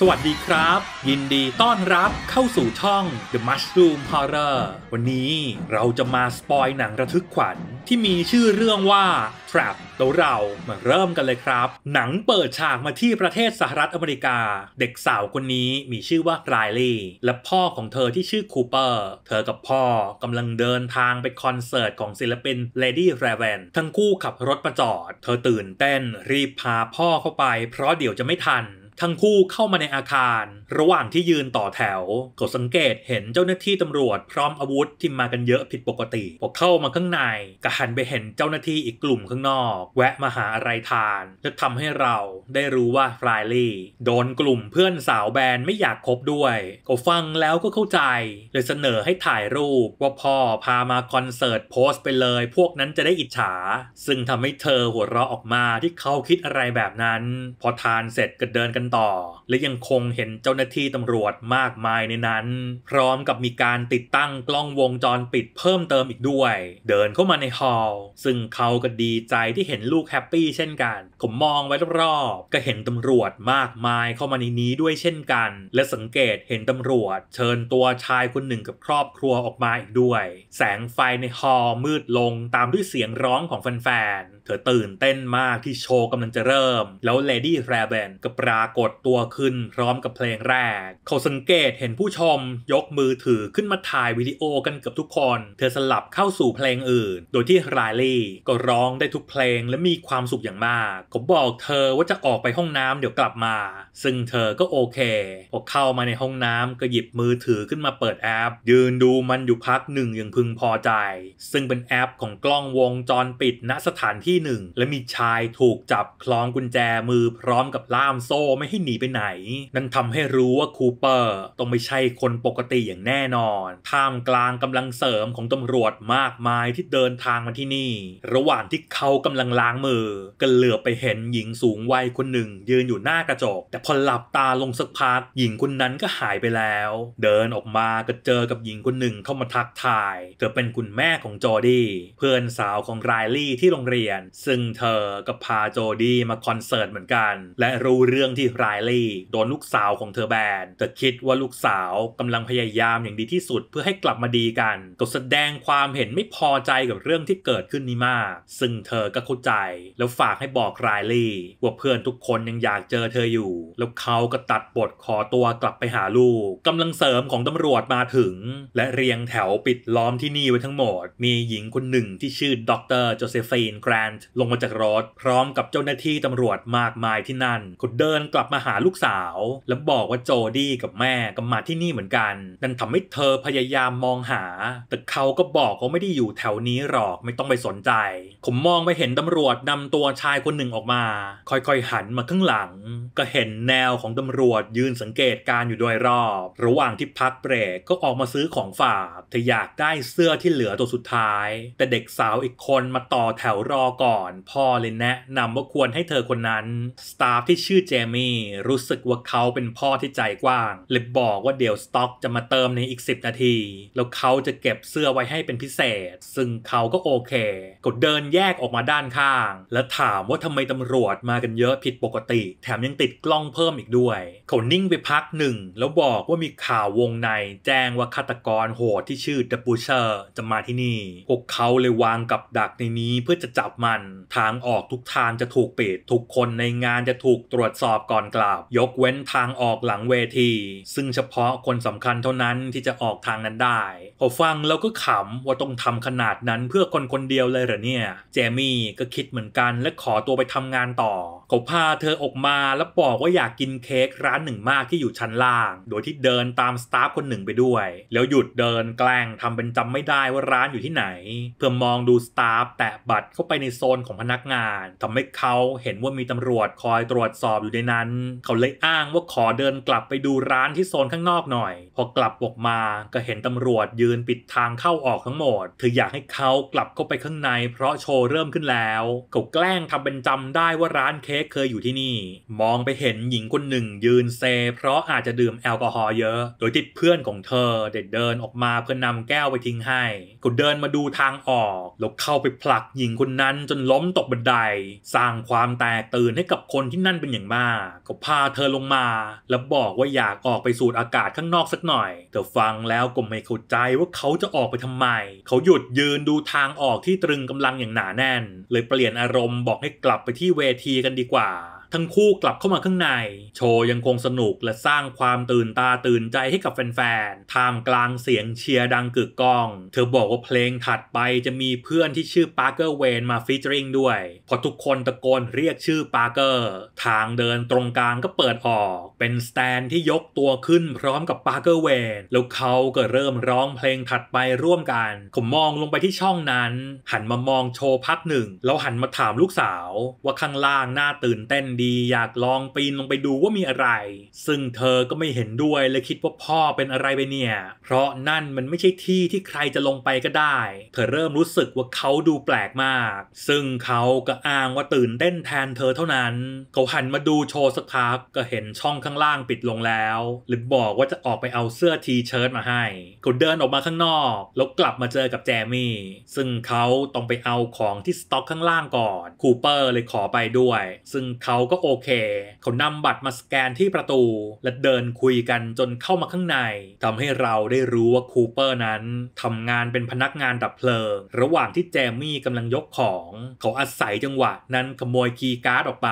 สวัสดีครับ ยินดีต้อนรับเข้าสู่ช่อง The Mushroom Horror วันนี้เราจะมาสปอยหนังระทึกขวัญที่มีชื่อเรื่องว่า Trap แล้วเรามาเริ่มกันเลยครับ หนังเปิดฉากมาที่ประเทศสหรัฐอเมริกา เด็กสาวคนนี้มีชื่อว่าไรลี่และพ่อของเธอที่ชื่อคูเปอร์เธอกับพ่อกำลังเดินทางไปคอนเสิร์ตของศิลปิน Lady r a v e n ทั้งคู่ขับรถประจอด เธอตื่นเต้นรีบพาพ่อเข้าไป เพราะเดี๋ยวจะไม่ทันทั้งคู่เข้ามาในอาคาร ระหว่างที่ยืนต่อแถว ก็สังเกตเห็นเจ้าหน้าที่ตำรวจพร้อมอาวุธที่มากันเยอะผิดปกติพอเข้ามาข้างในก็หันไปเห็นเจ้าหน้าที่อีกกลุ่มข้างนอก แวะมาหาอะไรทานและทำให้เราได้รู้ว่าฟรายลี่โดนกลุ่มเพื่อนสาวแบนไม่อยากคบด้วย ก็ฟังแล้วก็เข้าใจ เลยเสนอให้ถ่ายรูปว่าพ่อพามาคอนเสิร์ตโพสต์ไปเลย พวกนั้นจะได้อิจฉา ซึ่งทำให้เธอหัวเราะออกมาที่เขาคิดอะไรแบบนั้น พอทานเสร็จก็เดินกันันต่อและยังคงเห็นเจ้าหน้าที่ตำรวจมากมายในนั้น พร้อมกับมีการติดตั้งกล้องวงจรปิดเพิ่มเติมอีกด้วยเดินเข้ามาในฮอลล์ซึ่งเขาก็ดีใจที่เห็นลูกแฮปปี้เช่นกันผมมองไว้รอบๆก็เห็นตำรวจมากมายเข้ามาในนี้ด้วยเช่นกัน และสังเกตเห็นตำรวจ เชิญตัวชายคนหนึ่งกับครอบครัวออกมาอีกด้วย แสงไฟในฮอลล์มืดลงตามด้วยเสียงร้องของแฟนเธอตื่นเต้นมากที่โชว์กำลังจะเริ่ม แล้วเลดี้แฟร์แบนก็ปรากฏตัวขึ้นพร้อมกับเพลงแรก เขาสังเกตเห็นผู้ชมยกมือถือขึ้นมาถ่ายวิดีโอกันเกือบทุกคน เธอสลับเข้าสู่เพลงอื่น โดยที่ไรลี่ก็ร้องได้ทุกเพลงและมีความสุขอย่างมากเขาบอกเธอว่าจะออกไปห้องน้ำเดี๋ยวกลับมา ซึ่งเธอก็โอเคพอเข้ามาในห้องน้ำก็หยิบมือถือขึ้นมาเปิดแอป ยืนดูมันอยู่พักหนึ่งอย่างพึงพอใจ ซึ่งเป็นแอปของกล้องวงจรปิดณสถานที่ที่หนึ่งและมีชายถูกจับคล้องกุญแจมือพร้อมกับล่ามโซ่ไม่ให้หนีไปไหน นั่นทำให้รู้ว่า คูเปอร์ต้องไม่ใช่คนปกติอย่างแน่นอนท่ามกลางกำลังเสริมของตำรวจมากมายที่เดินทางมาที่นี่ ระหว่างที่เขากำลังล้างมือก็เหลือไปเห็นหญิงสูงวัยคนหนึ่งยืนอยู่หน้ากระจก แต่พอหลับตาลงสักพักหญิงคนนั้นก็หายไปแล้ว เดินออกมาก็เจอกับหญิงคนหนึ่งเข้ามาทักทายเธอเป็นคุณแม่ของจอร์ดี้เพื่อนสาวของไรลี่ที่โรงเรียนซึ่งเธอก็พาโจดี้มาคอนเสิร์ตเหมือนกัน และรู้เรื่องที่ไรลี่โดนลูกสาวของเธอแบนแต่คิดว่าลูกสาวกำลังพยายามอย่างดีที่สุดเพื่อให้กลับมาดีกันก็แสดงความเห็นไม่พอใจกับเรื่องที่เกิดขึ้นนี้มาก ซึ่งเธอก็เข้าใจ แล้วฝากให้บอกไรลี่ว่าเพื่อนทุกคนยังอยากเจอเธออยู่ แล้วเขาก็ตัดบทขอตัวกลับไปหาลูกกำลังเสริมของตำรวจมาถึง และเรียงแถวปิดล้อมที่นี่ไว้ทั้งหมด มีหญิงคนหนึ่งที่ชื่อ ดรโจเซฟีนแกรนนด์ลงมาจากรถพร้อมกับเจ้าหน้าที่ตำรวจมากมายที่นั่นุ็เดินกลับมาหาลูกสาว และบอกว่าโจดี้กับแม่ก็มาที่นี่เหมือนกันนั่นทำให้เธอพยายามมองหา แต่เขาก็บอกเขาไม่ได้อยู่แถวนี้หรอกไม่ต้องไปสนใจผมมองไปเห็นตำรวจนำตัวชายคนหนึ่งออกมา ค่อยๆหันมาข้างหลัง ก็เห็นแนวของตำรวจยืนสังเกตการอยู่โดยรอบ ระหว่างที่พักเบรกก็ออกมาซื้อของฝากเธออยากได้เสื้อที่เหลือตัวสุดท้ายแต่เด็กสาวอีกคนมาต่อแถวรอก่อนพ่อเลยแนะนำว่าควรให้เธอคนนั้น สตาฟที่ชื่อเจมี่รู้สึกว่าเขาเป็นพ่อที่ใจกว้างเลยบอกว่าเดี๋ยวสต็อกจะมาเติมในอีก 10 นาที แล้วเขาจะเก็บเสื้อไว้ให้เป็นพิเศษ ซึ่งเขาก็โอเคก็เดินแยกออกมาด้านข้าง แล้วถามว่าทำไมตำรวจมากันเยอะผิดปกติ แถมยังติดกล้องเพิ่มอีกด้วย เขานิ่งไปพักหนึ่งแล้วบอกว่ามีข่าววงใน แจ้งว่าฆาตกรโหดที่ชื่อเดบูเชอร์ จะมาที่นี่พวกเขาเลยวางกับดักในนี้เพื่อจะจับมันทางออกทุกทางจะถูกปิด ทุกคนในงานจะถูกตรวจสอบก่อนกล่าวยกเว้นทางออกหลังเวที ซึ่งเฉพาะคนสำคัญเท่านั้นที่จะออกทางนั้นได้พอฟังแล้วก็ขำว่าต้องทำขนาดนั้นเพื่อคนคนเดียวเลยเหรอเนี่ยเจมี่ก็คิดเหมือนกันและขอตัวไปทำงานต่อผมพาเธอออกมาแล้วบอกว่าอยากกินเค้กร้านหนึ่งมากที่อยู่ชั้นล่าง โดยที่เดินตามสตาฟคนหนึ่งไปด้วย แล้วหยุดเดินแกล้งทำเป็นจำไม่ได้ว่าร้านอยู่ที่ไหน เพื่อมองดูสตาฟแตะบัตรเข้าไปในโซนของพนักงานทำให้เขาเห็นว่ามีตำรวจคอยตรวจสอบอยู่ในนั้น เขาเลยอ้างว่าขอเดินกลับไปดูร้านที่โซนข้างนอกหน่อย พอกลับออกมาก็เห็นตำรวจยืนปิดทางเข้าออกทั้งหมดเธออยากให้เขากลับเข้าไปข้างในเพราะโชว์เริ่มขึ้นแล้ว เขาแกล้งทำเป็นจำได้ว่าร้านเค้กกเคยอยู่ที่นี่ มองไปเห็นหญิงคนหนึ่งยืนเซ เพราะอาจจะดื่มแอลกอฮอล์เยอะ โดยที่เพื่อนของเธอ เด็ดเดินออกมาเพื่อนำแก้วไปทิ้งให้ก็เดินมาดูทางออกแล้วเข้าไปผลักหญิงคนนั้นจนล้มตกบันได สร้างความแตกตื่นให้กับคนที่นั่นเป็นอย่างมาก ก็พาเธอลงมา แล้วบอกว่าอยากออกไปสูดอากาศข้างนอกสักหน่อยเธอฟังแล้วก็ไม่เข้าใจว่าเขาจะออกไปทำไม เขาหยุดยืนดูทางออกที่ตรึงกำลังอย่างหนาแน่นเลยเปลี่ยนอารมณ์บอกให้กลับไปที่เวทีกันดีีกว่าทั้งคู่กลับเข้ามาข้างในโชว์ยังคงสนุกและสร้างความตื่นตาตื่นใจให้กับแฟนๆ ท่ามกลางเสียงเชียร์ดังกึกก้อง เธอบอกว่าเพลงถัดไปจะมีเพื่อนที่ชื่อปาร์เกอร์เวนมาฟีเจอริงด้วยพอทุกคนตะโกนเรียกชื่อปาร์เกอร์ทางเดินตรงกลางก็เปิดออก เป็นสแตนที่ยกตัวขึ้นพร้อมกับปาร์เกอร์เวนแล้วเขาก็เริ่มร้องเพลงถัดไปร่วมกันผมมองลงไปที่ช่องนั้นหันมามองโชว์พักหนึ่ง แล้วหันมาถามลูกสาวว่าข้างล่างน่าตื่นเต้นดีีอยากลองปีนลงไปดูว่ามีอะไร ซึ่งเธอก็ไม่เห็นด้วยเลยคิดว่าพ่อเป็นอะไรไปเนี่ย เพราะนั่นมันไม่ใช่ที่ที่ใครจะลงไปก็ได้ เธอเริ่มรู้สึกว่าเขาดูแปลกมาก ซึ่งเขาก็อ้างว่าตื่นเต้นแทนเธอเท่านั้น เขาหันมาดูโชว์สักพักก็เห็นช่องข้างล่างปิดลงแล้ว หรือบอกว่าจะออกไปเอาเสื้อทีเชิ้ตมาให้ เขาเดินออกมาข้างนอก แล้วกลับมาเจอกับแจมี่ ซึ่งเขาต้องไปเอาของที่สต็อกข้างล่างก่อน คูเปอร์เลยขอไปด้วย ซึ่งเขาก็ก็โอเคเขานำบัตรมาสแกนที่ประตู และเดินคุยกันจนเข้ามาข้างในทำให้เราได้รู้ว่าคูเปอร์นั้นทำงานเป็นพนักงานดับเพลิง ระหว่างที่แจมี่กำลังยกของ เขาอาศัยจังหวะ นั้นขโมยคีย์การ์ดออกไป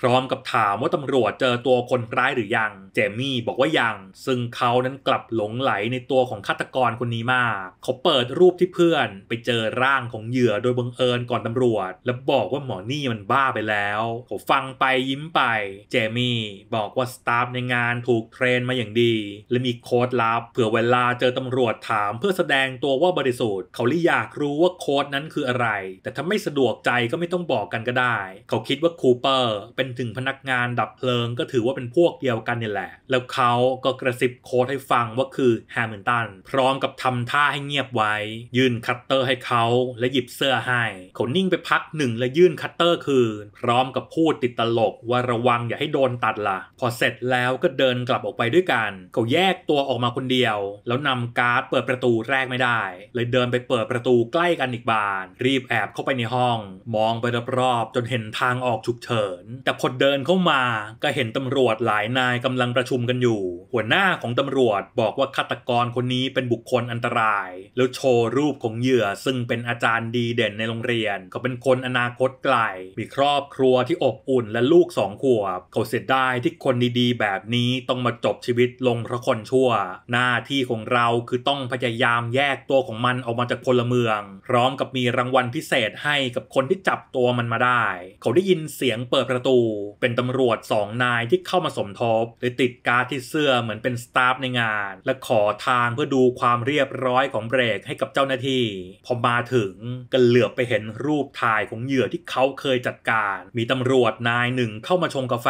พร้อมกับถามว่าตำรวจเจอตัวคนร้ายหรือยังแจมี่บอกว่ายัง ซึ่งเขานั้นกลับหลงไหลในตัวของฆาตกรคนนี้มาก เขาเปิดรูปที่เพื่อน ไปเจอร่างของเหยื่อโดยบังเอิญก่อนตำรวจ และบอกว่าหมอนี่มันบ้าไปแล้วเขาฟังไปยิ้มไป เจมี่ บอกว่า สตาฟในงานถูกเทรนมาอย่างดี และมีโค้ดลับเผื่อเวลาเจอตำรวจถามเพื่อแสดงตัวว่าบริสุทธิ์เขาเลยอยากรู้ว่าโค้ดนั้นคืออะไร แต่ถ้าไม่สะดวกใจก็ไม่ต้องบอกกันก็ได้ เขาคิดว่าคูเปอร์เป็นถึงพนักงานดับเพลิงก็ถือว่าเป็นพวกเดียวกันนี่แหละ แล้วเขาก็กระซิบโค้ดให้ฟังว่าคือแฮมิลตันพร้อมกับทำท่าให้เงียบไว้ ยื่นคัตเตอร์ให้เขาและหยิบเสื้อให้เขานิ่งไปพักหนึ่ง และยื่นคัตเตอร์คืนพร้อมกับพูดติดตลกกว่าระวังอย่าให้โดนตัดละ่ะ พอเสร็จแล้วก็เดินกลับออกไปด้วยกัน เขาแยกตัวออกมาคนเดียว แล้วนำการ์ดเปิดประตูแรกไม่ได้ เลยเดินไปเปิดประตูใกล้กันอีกบาน รีบแอบเข้าไปในห้องมองไปรอบๆจนเห็นทางออกฉุกเฉินแต่พอเดินเข้ามาก็เห็นตำรวจหลายนายกำลังประชุมกันอยู่ หัวหน้าของตำรวจบอกว่าฆาตกรคนนี้เป็นบุคคลอันตรายแล้วโชว์รูปของเหยื่อซึ่งเป็นอาจารย์ดีเด่นในโรงเรียน ก็เป็นคนอนาคตไกล มีครอบครัวที่อบอุ่นและลูลูกสองขวบเขาเสียดายที่คนดีๆ แบบนี้ต้องมาจบชีวิตลงเพราะคนชั่ว หน้าที่ของเราคือต้องพยายามแยกตัวของมันออกมาจากพลเมือง พร้อมกับมีรางวัลพิเศษให้กับคนที่จับตัวมันมาได้ เขาได้ยินเสียงเปิดประตู เป็นตำรวจสองนายที่เข้ามาสมทบหรือติดการ์ดที่เสื้อเหมือนเป็นสตาฟในงาน และขอทางเพื่อดูความเรียบร้อยของเบรกให้กับเจ้าหน้าที่พอมาถึงก็เหลือบไปเห็นรูปถ่ายของเหยื่อที่เขาเคยจัดการ มีตำรวจนายหนึ่งนึ่งเข้ามาชงกาแฟ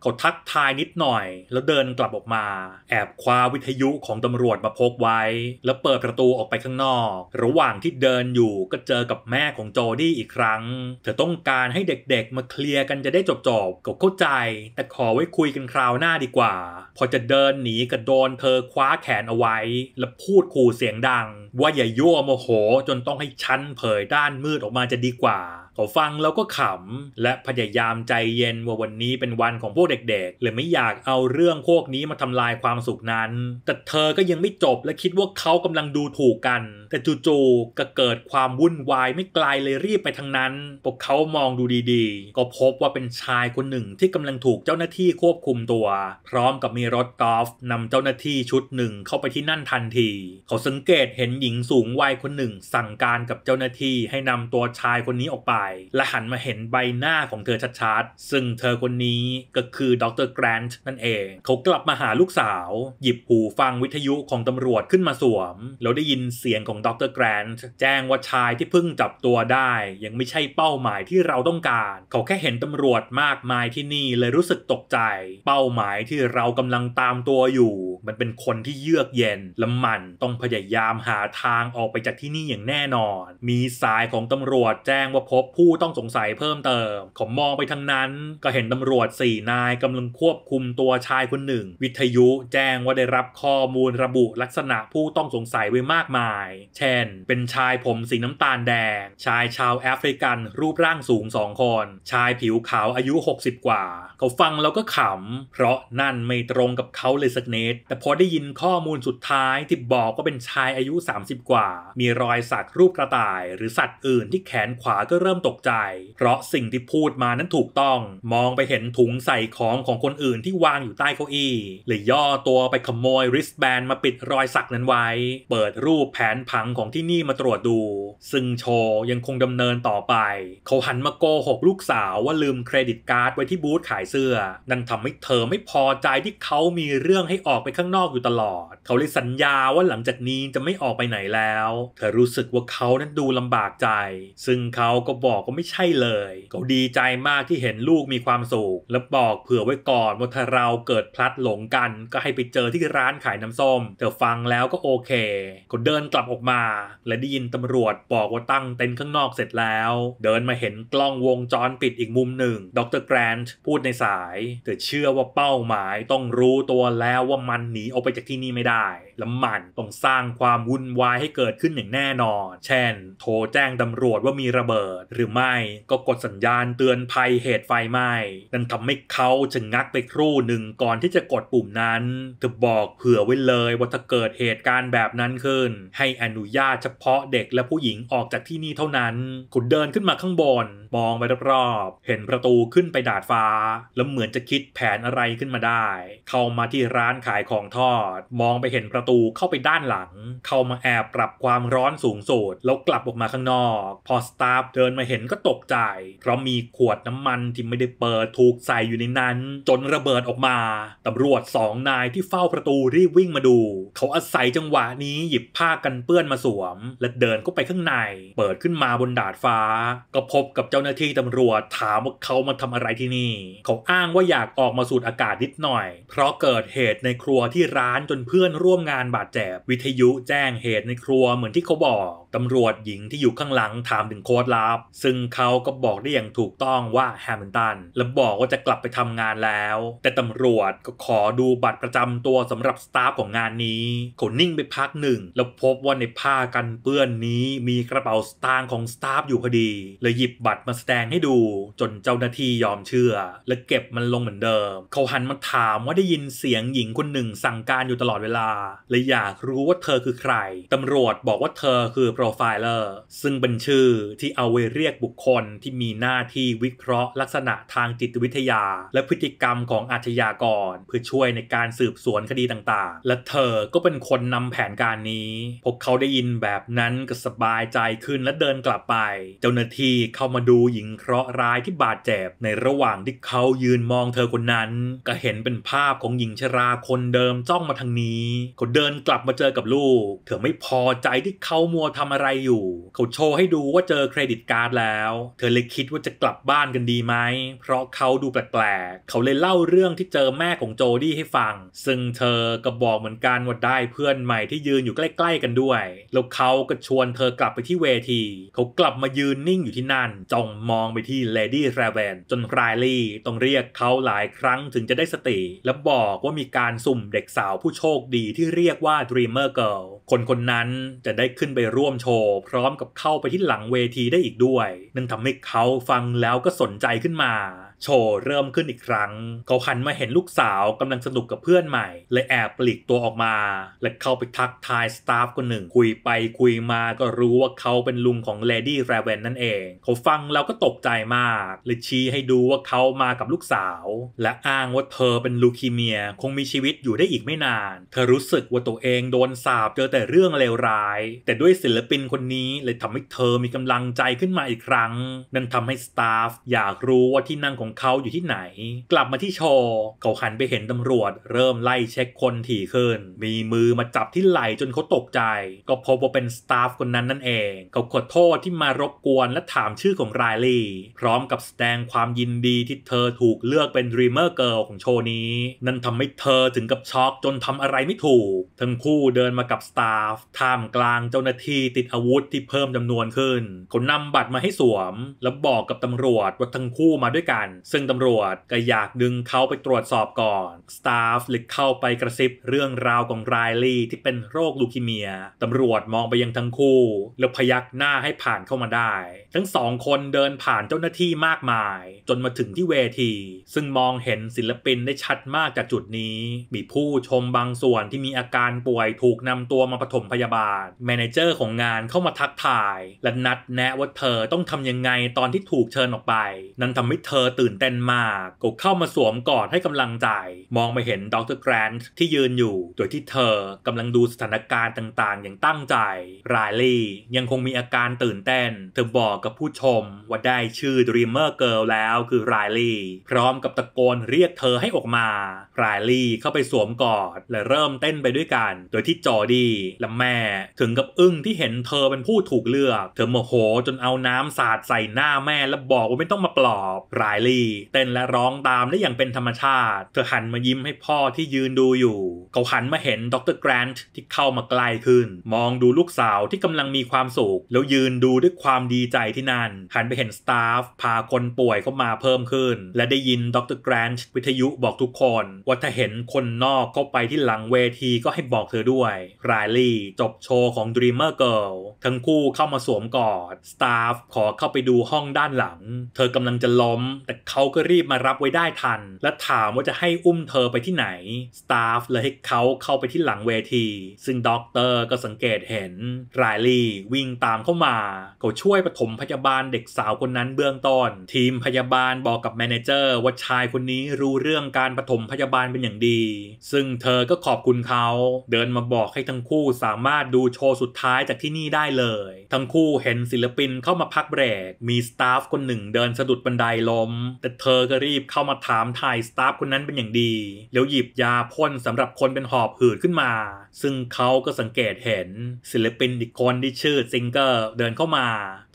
เขาทักทายนิดหน่อย แล้วเดินกลับออกมา แอบคว้าวิทยุของตำรวจมาพกไว้ แล้วเปิดประตูออกไปข้างนอก ระหว่างที่เดินอยู่ก็เจอกับแม่ของโจดี้อีกครั้งเธอต้องการให้เด็กๆมาเคลียร์กันจะได้จบๆก็เข้าใจ แต่ขอไว้คุยกันคราวหน้าดีกว่า พอจะเดินหนีก็โดน เธอคว้าแขนเอาไว้แล้วพูดขู่เสียงดัง ว่าอย่ายั่วโมโหจนต้องให้ชั้นเผยด้านมืดออกมาจะดีกว่าผมฟังแล้วก็ขำและพยายามใจเย็นว่าวันนี้เป็นวันของพวกเด็กๆ เลยไม่อยากเอาเรื่องพวกนี้มาทำลายความสุขนั้น แต่เธอก็ยังไม่จบและคิดว่าเขากำลังดูถูกกัน แต่จู่ๆก็เกิดความวุ่นวายไม่ไกลเลยรีบไปทางนั้นพวกเขามองดูดีๆ ก็พบว่าเป็นชายคนหนึ่งที่กำลังถูกเจ้าหน้าที่ควบคุมตัวพร้อมกับมีรถกอล์ฟนำเจ้าหน้าที่ชุดหนึ่งเข้าไปที่นั่นทันที เขาสังเกตเห็นหญิงสูงวัยคนหนึ่งสั่งการกับเจ้าหน้าที่ให้นำตัวชายคนนี้ออกไปและหันมาเห็นใบหน้าของเธอชัดๆ ซึ่งเธอคนนี้ก็คือดรแกรนท์นั่นเอง เขากลับมาหาลูกสาว หยิบหูฟังวิทยุของตำรวจขึ้นมาสวม แล้วได้ยินเสียงของดรแกรนท์แจ้งว่าชายที่เพิ่งจับตัวได้ ยังไม่ใช่เป้าหมายที่เราต้องการ เขาแค่เห็นตำรวจมากมายที่นี่ เลยรู้สึกตกใจ เป้าหมายที่เรากำลังตามตัวอยู่ มันเป็นคนที่เยือกเย็นละมันต้องพยายามหาทางออกไปจากที่นี่อย่างแน่นอน มีสายของตำรวจแจ้งว่าพบผผู้ต้องสงสัยเพิ่มเติมผมมองไปทางนั้น ก็เห็นตำรวจ 4 นายกำลังควบคุมตัวชายคนหนึ่ง วิทยุแจ้งว่าได้รับข้อมูลระบุลักษณะผู้ต้องสงสัยไว้มากมาย เช่น เป็นชายผมสีน้ำตาลแดง ชายชาวแอฟริกันรูปร่างสูงสองคน ชายผิวขาวอายุ 60 กว่า เขาฟังแล้วก็ขำ เพราะนั่นไม่ตรงกับเขาเลยสักนิด แต่พอได้ยินข้อมูลสุดท้ายที่บอกว่าเป็นชายอายุ 30 กว่า มีรอยสักรูปกระต่าย หรือสัตว์อื่นที่แขนขวาก็เริ่มนตกใจ เพราะสิ่งที่พูดมานั้นถูกต้อง มองไปเห็นถุงใส่ของของคนอื่นที่วางอยู่ใต้เก้าอี้เลยย่อตัวไปขโมยริสแบนมาปิดรอยสักนั้นไว้ เปิดรูปแผนผังของที่นี่มาตรวจดู ซึ่งโชยังคงดำเนินต่อไป เขาหันมาโกหกลูกสาว ว่าลืมเครดิตการ์ดไว้ที่บูธขายเสื้อ นั่นทำให้เธอไม่พอใจที่เขามีเรื่องให้ออกไปข้างนอกอยู่ตลอด เขาเลยสัญญาว่าหลังจากนี้จะไม่ออกไปไหนแล้ว เธอรู้สึกว่าเขานั้นดูลำบากใจ ซึ่งเขาก็บอกบอกก็ไม่ใช่เลย เขาดีใจมากที่เห็นลูกมีความสุข และบอกเผื่อไว้ก่อนว่าถ้าเราเกิดพลัดหลงกันก็ให้ไปเจอที่ร้านขายน้ำส้ม เธอฟังแล้วก็โอเคเขาเดินกลับออกมาและได้ยินตำรวจบอกว่าตั้งเต็นท์ข้างนอกเสร็จแล้ว เดินมาเห็นกล้องวงจรปิดอีกมุมหนึ่ง ดรแกรนท์พูดในสาย เธอเชื่อว่าเป้าหมายต้องรู้ตัวแล้วว่ามันหนีออกไปจากที่นี่ไม่ได้ละหมันต้องสร้างความวุ่นวายให้เกิดขึ้นอย่างแน่นอน เช่น โทรแจ้งตำรวจว่ามีระเบิดหรือไม่ก็กดสัญญาณเตือนภัยเหตุไฟไหม้นั่นทำให้เขาชะงักไปครู่หนึ่งก่อนที่จะกดปุ่มนั้นเธอบอกเผื่อไว้เลยว่าถ้าเกิดเหตุการณ์แบบนั้นขึ้น ให้อนุญาตเฉพาะเด็กและผู้หญิงออกจากที่นี่เท่านั้นคุณเดินขึ้นมาข้างบน มองไปรอบๆ เห็นประตูขึ้นไปดาดฟ้า แล้วเหมือนจะคิดแผนอะไรขึ้นมาได้ เข้ามาที่ร้านขายของทอด มองไปเห็นประตูเข้าไปด้านหลัง เข้ามาแอบปรับความร้อนสูงสุดแล้วกลับออกมาข้างนอก พอสตาฟเดินมาเห็นก็ตกใจเพราะมีขวดน้ำมันที่ไม่ได้เปิดถูกใส่อยู่ในนั้น จนระเบิดออกมาตำรวจสองนายที่เฝ้าประตูรีบวิ่งมาดู เขาอาศัยจังหวะนี้หยิบผ้ากันเปื้อนมาสวมและเดินเข้าไปข้างใน เปิดขึ้นมาบนดาดฟ้า ก็พบกับเจ้าหน้าที่ตำรวจถามว่าเขามาทำอะไรที่นี่เขาอ้างว่าอยากออกมาสูดอากาศนิดหน่อย เพราะเกิดเหตุในครัวที่ร้านจนเพื่อนร่วมงานการบาดเจ็บวิทยุแจ้งเหตุในครัวเหมือนที่เขาบอก ตำรวจหญิงที่อยู่ข้างหลังถามถึงโค้ดลับ ซึ่งเขาก็บอกได้อย่างถูกต้องว่าแฮมิลตัน และบอกว่าจะกลับไปทำงานแล้ว แต่ตำรวจก็ขอดูบัตรประจำตัวสำหรับสตาฟของงานนี้เขานิ่งไปพักหนึ่งแล้วพบว่าในผ้ากันเปื้อนนี้มีกระเป๋าสตางค์ของสตาฟอยู่พอดีเลยหยิบบัตรมาแสดงให้ดูจนเจ้าหน้าที่ยอมเชื่อ และเก็บมันลงเหมือนเดิมเขาหันมาถามว่าได้ยินเสียงหญิงคนหนึ่ง สั่งการอยู่ตลอดเวลาเลยอยากรู้ว่าเธอคือใคร ตำรวจบอกว่าเธอคือโปรไฟเลอร์ซึ่งเป็นชื่อที่เอาไว้เรียกบุคคลที่มีหน้าที่วิเคราะห์ ลักษณะทางจิตวิทยา และพฤติกรรมของอาชญากร เพื่อช่วยในการสืบสวนคดีต่างๆ และเธอก็เป็นคนนำแผนการนี้ พวกเขาได้ยินแบบนั้นก็สบายใจขึ้นและเดินกลับไป เจ้าหน้าที่เข้ามาดูหญิงเคราะห์ร้ายที่บาดเจ็บในระหว่างที่เขายืนมองเธอคนนั้น ก็เห็นเป็นภาพของหญิงชราคนเดิมจ้องมาทางนี้เขาเเดินกลับมาเจอกับลูก เธอไม่พอใจที่เขามัวทำอะไรอยู่ เขาโชว์ให้ดูว่าเจอเครดิตการ์ดแล้ว เธอเลยคิดว่าจะกลับบ้านกันดีไหมเพราะเขาดูแปลกๆเขาเลยเล่าเรื่องที่เจอแม่ของโจดี้ให้ฟัง ซึ่งเธอก็บอกเหมือนกันว่าได้เพื่อนใหม่ที่ยืนอยู่ใกล้ ๆกันด้วย แล้วเขาก็ชวนเธอกลับไปที่เวที เขากลับมายืนนิ่งอยู่ที่นั่นจ้องมองไปที่เลดี้แรเวนจนไรลี่ต้องเรียกเขาหลายครั้งถึงจะได้สติ และบอกว่ามีการสุ่มเด็กสาวผู้โชคดีที่เรียกรียกว่า Dreamer Girl คนคนนั้นจะได้ขึ้นไปร่วมโชว์พร้อมกับเข้าไปที่หลังเวทีได้อีกด้วยนั่นทำให้เขาฟังแล้วก็สนใจขึ้นมาโชว์เริ่มขึ้นอีกครั้ง เขาหันมาเห็นลูกสาวกำลังสนุกกับเพื่อนใหม่เลยแอบปลีกตัวออกมา และเข้าไปทักทายสตาฟคนหนึ่งคุยไปคุยมาก็รู้ว่าเขาเป็นลุงของเลดี้แรเวนนั่นเอง เขาฟังแล้วก็ตกใจมากเลยชี้ให้ดูว่าเขามากับลูกสาว และอ้างว่าเธอเป็นลูคีเมียคงมีชีวิตอยู่ได้อีกไม่นาน เธอรู้สึกว่าตัวเองโดนสาบเจอแต่เรื่องเลวร้าย แต่ด้วยศิลปินคนนี้เลยทำให้เธอมีกำลังใจขึ้นมาอีกครั้งนั่นทำให้สตาฟอยากรู้ว่าที่นั่งของของเขาอยู่ที่ไหน กลับมาที่ชอเขาหันไปเห็นตำรวจ เริ่มไล่เช็คคนถี่ขึ้น มีมือมาจับที่ไหล่จนเขาตกใจ ก็พบว่าเป็นสตาฟคนนั้นนั่นเอง เขาขอโทษที่มารบกวนและถามชื่อของไรลี่พร้อมกับแสดงความยินดีที่เธอถูกเลือกเป็นดรีเมอร์เกิลของโชว์นี้ นั่นทำให้เธอถึงกับช็อกจนทำอะไรไม่ถูก ทั้งคู่เดินมากับสตาฟ ท่ามกลางเจ้าหน้าที่ติดอาวุธที่เพิ่มจำนวนขึ้นเขานำบัตรมาให้สวม แล้วบอกกับตำรวจว่าทั้งคู่มาด้วยกันซึ่งตำรวจก็อยากดึงเขาไปตรวจสอบก่อน สตาฟหรือเข้าไปกระซิบเรื่องราวของไรลี่ที่เป็นโรคลูคีเมีย ตำรวจมองไปยังทั้งคู่แล้วพยักหน้าให้ผ่านเข้ามาได้ ทั้งสองคนเดินผ่านเจ้าหน้าที่มากมาย จนมาถึงที่เวที ซึ่งมองเห็นศิลปินได้ชัดมากจากจุดนี้ มีผู้ชมบางส่วนที่มีอาการป่วยถูกนำตัวมาปฐมพยาบาล แมเนเจอร์ของงานเข้ามาทักทาย และนัดแนะว่าเธอต้องทำยังไงตอนที่ถูกเชิญออกไปนั่นทำให้เธอตื่นตื่นเต้นมากก็เข้ามาสวมกอดให้กำลังใจ มองไปเห็นดรแกรนท์ที่ยืนอยู่โดยที่เธอกำลังดูสถานการณ์ต่าง ๆ อย่างตั้งใจไรลี่ยังคงมีอาการตื่นเต้น เธอบอกกับผู้ชมว่าได้ชื่อ Dreamer Girl แล้วคือไรลี่พร้อมกับตะโกนเรียกเธอให้ออกมาไรลี่เข้าไปสวมกอดและเริ่มเต้นไปด้วยกัน โดยที่จอดีและแม่ถึงกับอึ้งที่เห็นเธอเป็นผู้ถูกเลือกเธอโมโหจนเอาน้ำสาดใส่หน้าแม่และบอกว่าไม่ต้องมาปลอบไรลี่ี่เต้นและร้องตามได้อย่างเป็นธรรมชาติ เธอหันมายิ้มให้พ่อที่ยืนดูอยู่ เขาหันมาเห็นดรแกรนท์ที่เข้ามาใกล้ขึ้น มองดูลูกสาวที่กำลังมีความสุข แล้วยืนดูด้วยความดีใจที่นั่นหันไปเห็นสตาฟพาคนป่วยเข้ามาเพิ่มขึ้น และได้ยินดรแกรนท์วิทยุบอกทุกคน ว่าถ้าเห็นคนนอกเข้าไปที่หลังเวทีก็ให้บอกเธอด้วย ไรลี่จบโชว์ของ Dreamer Girl ทั้งคู่เข้ามาสวมกอด สตาฟขอเข้าไปดูห้องด้านหลัง เธอกำลังจะล้มแต่เขาก็รีบมารับไว้ได้ทัน และถามว่าจะให้อุ้มเธอไปที่ไหน สตาฟเลยให้เขาเข้าไปที่หลังเวที ซึ่งด็อกเตอร์ก็สังเกตเห็นไรลี่วิ่งตามเข้ามาเขาช่วยปฐมพยาบาลเด็กสาวคนนั้นเบื้องต้นทีมพยาบาลบอกกับแมเนเจอร์ว่าชายคนนี้รู้เรื่องการปฐมพยาบาลเป็นอย่างดี ซึ่งเธอก็ขอบคุณเขา เดินมาบอกให้ทั้งคู่สามารถดูโชว์สุดท้ายจากที่นี่ได้เลย ทั้งคู่เห็นศิลปินเข้ามาพักเบรก มีสตาฟคนหนึ่งเดินสะดุดบันไดล้มแต่เธอก็รีบเข้ามาถามถ่ายสตาฟคนนั้นเป็นอย่างดี แล้วหยิบยาพ่นสำหรับคนเป็นหอบหืดขึ้นมา ซึ่งเขาก็สังเกตเห็นศิลปินอีกคนที่ชื่อซิงเกอร์เดินเข้ามา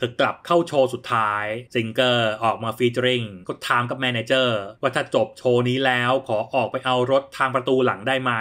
ธอกลับเข้าโชว์สุดท้ายซิงเกอร์ออกมาฟีเจอริงก็ถามกับแมเนเจอร์ว่าถ้าจบโชว์นี้แล้วขอออกไปเอารถทางประตูหลังได้ไหม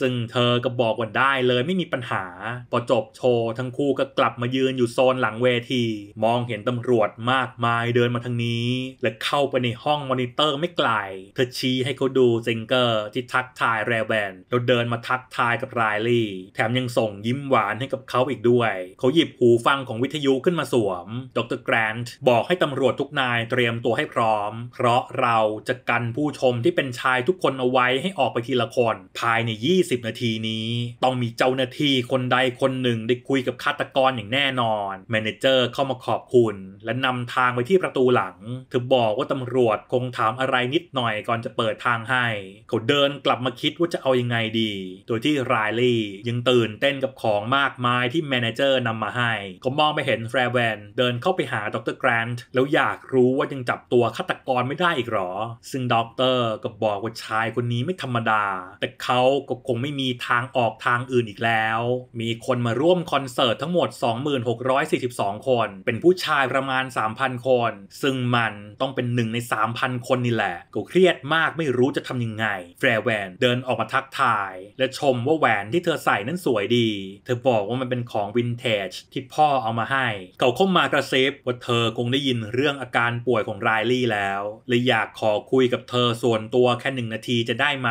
ซึ่งเธอก็บอกว่าได้เลยไม่มีปัญหา พอจบโชว์ทั้งคู่ก็กลับมายืนอยู่โซนหลังเวที มองเห็นตำรวจมากมายเดินมาทางนี้ และเข้าไปในห้องมอนิเตอร์ไม่ไกลเธอชี้ให้เขาดูซิงเกอร์ที่ทักทายแรแบนแล้วเดินมาทักทายกับไรลี่แถมยังส่งยิ้มหวานให้กับเขาอีกด้วยเขาหยิบหูฟังของวิทยุขึ้นมาสวมอมดรแกรนด์บอกให้ตำรวจทุกนายเตรียมตัวให้พร้อม เพราะเราจะกันผู้ชมที่เป็นชายทุกคนเอาไว้ให้ออกไปทีละคน ภายใน 20 นาทีนี้ ต้องมีเจ้าหน้าที่คนใดคนหนึ่งได้คุยกับฆาตกรอย่างแน่นอน แมเนเจอร์เข้ามาขอบคุณ และนำทางไปที่ประตูหลังเธอบอกว่าตำรวจคงถามอะไรนิดหน่อยก่อนจะเปิดทางให้ เขาเดินกลับมาคิดว่าจะเอายังไงดีโดยที่ไรลี่ยังตื่นเต้นกับของมากมายที่แมเนเจอร์นำมาให้เขามองไปเห็นแฟรแวนเดินเข้าไปหาดรแกรนท์แล้วอยากรู้ว่ายังจับตัวฆาตกรไม่ได้อีกหรอ ซึ่งด็อกเตอร์ก็บอกว่าชายคนนี้ไม่ธรรมดา แต่เขาก็คงไม่มีทางออกทางอื่นอีกแล้ว มีคนมาร่วมคอนเสิร์ตทั้งหมด 2642 คน เป็นผู้ชายประมาณ 3,000 คน ซึ่งมันต้องเป็นหนึ่งใน 3,000 คนนี่แหละก็เครียดมากไม่รู้จะทำยังไง แฟร์แวนเดินออกมาทักทาย และชมว่าแหวนที่เธอใส่นั้นสวยดี เธอบอกว่ามันเป็นของวินเทจที่พ่อเอามาให้เขาก้มมากระเซฟว่าเธอคงได้ยินเรื่องอาการป่วยของไรลี่แล้วเลยอยากขอคุยกับเธอส่วนตัวแค่หนึ่งนาทีจะได้ไหม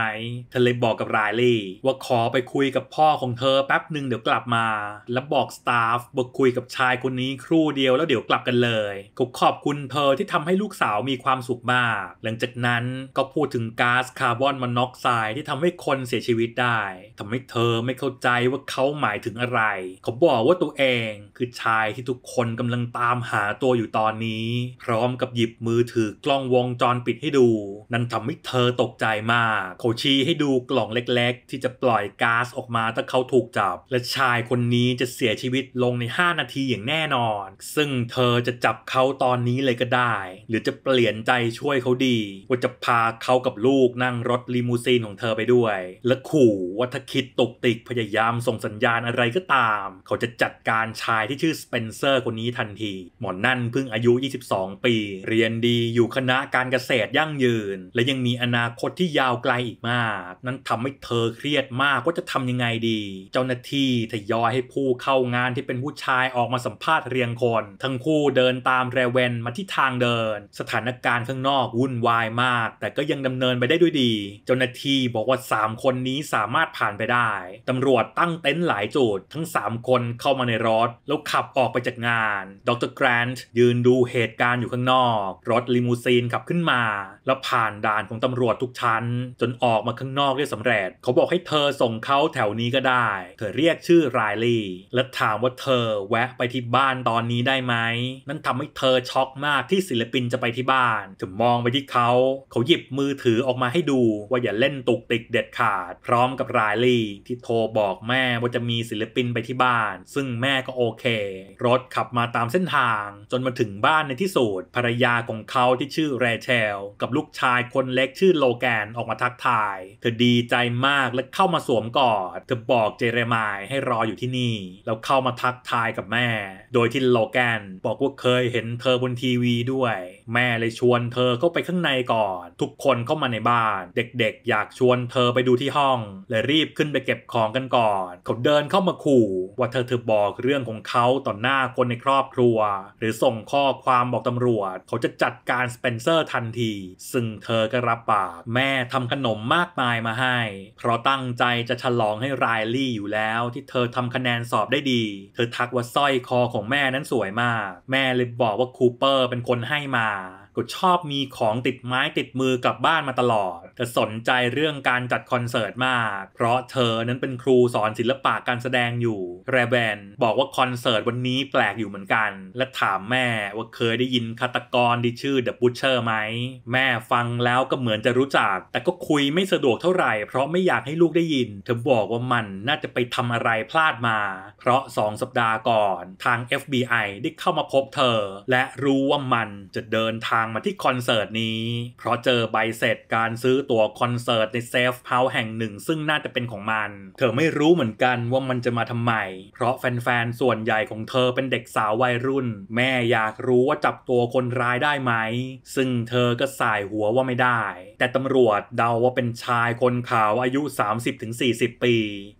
เธอเลยบอกกับไรลี่ว่าขอไปคุยกับพ่อของเธอแป๊บหนึ่งเดี๋ยวกลับมา แล้วบอกสตาฟบอกคุยกับชายคนนี้ครู่เดียวแล้วเดี๋ยวกลับกันเลยขขอบคุณเธอที่ทำให้ลูกสาวมีความสุขมาก หลังจากนั้นก็พูดถึงก๊าซคาร์บอนมอนอกไซด์ที่ทำให้คนเสียชีวิตได้ ทำให้เธอไม่เข้าใจว่าเขาหมายถึงอะไร เขาบอกว่าตัวเองคือชายที่ทุกคนกำำลังตามหาตัวอยู่ตอนนี้พร้อมกับหยิบมือถือกล้องวงจรปิดให้ดู นั่นทำให้เธอตกใจมากโขชี้ให้ดูกล่องเล็ก ๆ ที่จะปล่อยก๊าซออกมา ถ้าเขาถูกจับ และชายคนนี้จะเสียชีวิตลงใน 5 นาทีอย่างแน่นอน ซึ่งเธอจะจับเขาตอนนี้เลยก็ได้ หรือจะเปลี่ยนใจช่วยเขาดี ว่าจะพาเขากับลูกนั่งรถลิมูซีนของเธอไปด้วยและขู่ว่าถ้าคิดตกติกพยายามส่งสัญญาณอะไรก็ตาม เขาจะจัดการชายที่ชื่อสเปนเซอร์คนนี้ทันทีหมอนนั่นเพิ่งอายุ 22 ปี เรียนดีอยู่คณะการเกษตรยั่งยืน และยังมีอนาคตที่ยาวไกลอีกมาก นั้นทำให้เธอเครียดมากว่าจะทำยังไงดี เจ้าหน้าที่ทยอยให้ผู้เข้างานที่เป็นผู้ชายออกมาสัมภาษณ์เรียงคน ทั้งคู่เดินตามแรเวนมาที่ทางเดิน สถานการณ์ข้างนอกวุ่นวายมาก แต่ก็ยังดำเนินไปได้ด้วยดี เจ้าหน้าที่บอกว่า3คนนี้สามารถผ่านไปได้ตำรวจตั้งเต็นท์หลายจุด ทั้ง 3 คนเข้ามาในรถแล้วขับออกไปจากงานดรแกรนท์ยืนดูเหตุการณ์อยู่ข้างนอก รถลิมูซีนขับขึ้นมา แล้วผ่านด่านของตำรวจทุกชั้น จนออกมาข้างนอกได้สำเร็จ เขาบอกให้เธอส่งเขาแถวนี้ก็ได้ เธอเรียกชื่อไรลี่และถามว่าเธอแวะไปที่บ้านตอนนี้ได้ไหม นั่นทำให้เธอช็อกมากที่ศิลปินจะไปที่บ้าน ถึงมองไปที่เขา เขาหยิบมือถือออกมาให้ดูว่าอย่าเล่นตุกติกเด็ดขาด พร้อมกับไรลี่ที่โทรบอกแม่ว่าจะมีศิลปินไปที่บ้าน ซึ่งแม่ก็โอเค รถขับมาตามเส้นทางจนมาถึงบ้านในที่สุดภรรยาของเขาที่ชื่อแรเชลกับลูกชายคนเล็กชื่อโลแกนออกมาทักทายเธอดีใจมากและเข้ามาสวมกอดเธอบอกเจเรมายให้รออยู่ที่นี่แล้วเข้ามาทักทายกับแม่ โดยที่โลแกนบอกว่าเคยเห็นเธอบนทีวีด้วย แม่เลยชวนเธอเข้าไปข้างในก่อน ทุกคนเข้ามาในบ้าน เด็ก ๆ อยากชวนเธอไปดูที่ห้องเลยรีบขึ้นไปเก็บของกันก่อน เขาเดินเข้ามาขู่ว่าเธอเธอบอกเรื่องของเขาต่อหน้าคนในครอบครัว หรือส่งข้อความบอกตำรวจ เขาจะจัดการสเปนเซอร์ทันที ซึ่งเธอก็รับปาก แม่ทำขนมมากมายมาให้ เพราะตั้งใจจะฉลองให้ไรลี่อยู่แล้วที่เธอทำคะแนนสอบได้ดี เธอทักว่าสร้อยคอของแม่นั้นสวยมาก แม่เลยบอกว่าคูเปอร์เป็นคนให้มากูชอบมีของติดไม้ติดมือกลับบ้านมาตลอด แต่สนใจเรื่องการจัดคอนเสิร์ตมาก เพราะเธอนั้นเป็นครูสอนศิลปะการแสดงอยู่ แรแบนบอกว่าคอนเสิร์ตวันนี้แปลกอยู่เหมือนกัน และถามแม่ว่าเคยได้ยินคาตกรที่ชื่อเดอะบูชเชอร์ไหม แม่ฟังแล้วก็เหมือนจะรู้จักแต่ก็คุยไม่สะดวกเท่าไหร่เพราะไม่อยากให้ลูกได้ยิน เธอบอกว่ามันน่าจะไปทำอะไรพลาดมา เพราะสองสัปดาห์ก่อนทาง FBI ได้เข้ามาพบเธอ และรู้ว่ามันจะเดินทางางมาที่คอนเสิร์ตนี้เพราะเจอใบเสร็จการซื้อตั๋วคอนเสิร์ตในเซฟเฮาส์แห่งหนึ่งซึ่งน่าจะเป็นของมัน เธอไม่รู้เหมือนกันว่ามันจะมาทำไม เพราะแฟนๆส่วนใหญ่ของเธอเป็นเด็กสาววัยรุ่น แม่อยากรู้ว่าจับตัวคนร้ายได้ไหม ซึ่งเธอก็สายหัวว่าไม่ได้ แต่ตำรวจเดาว่าเป็นชายคนขาวอายุ 30-40 ปี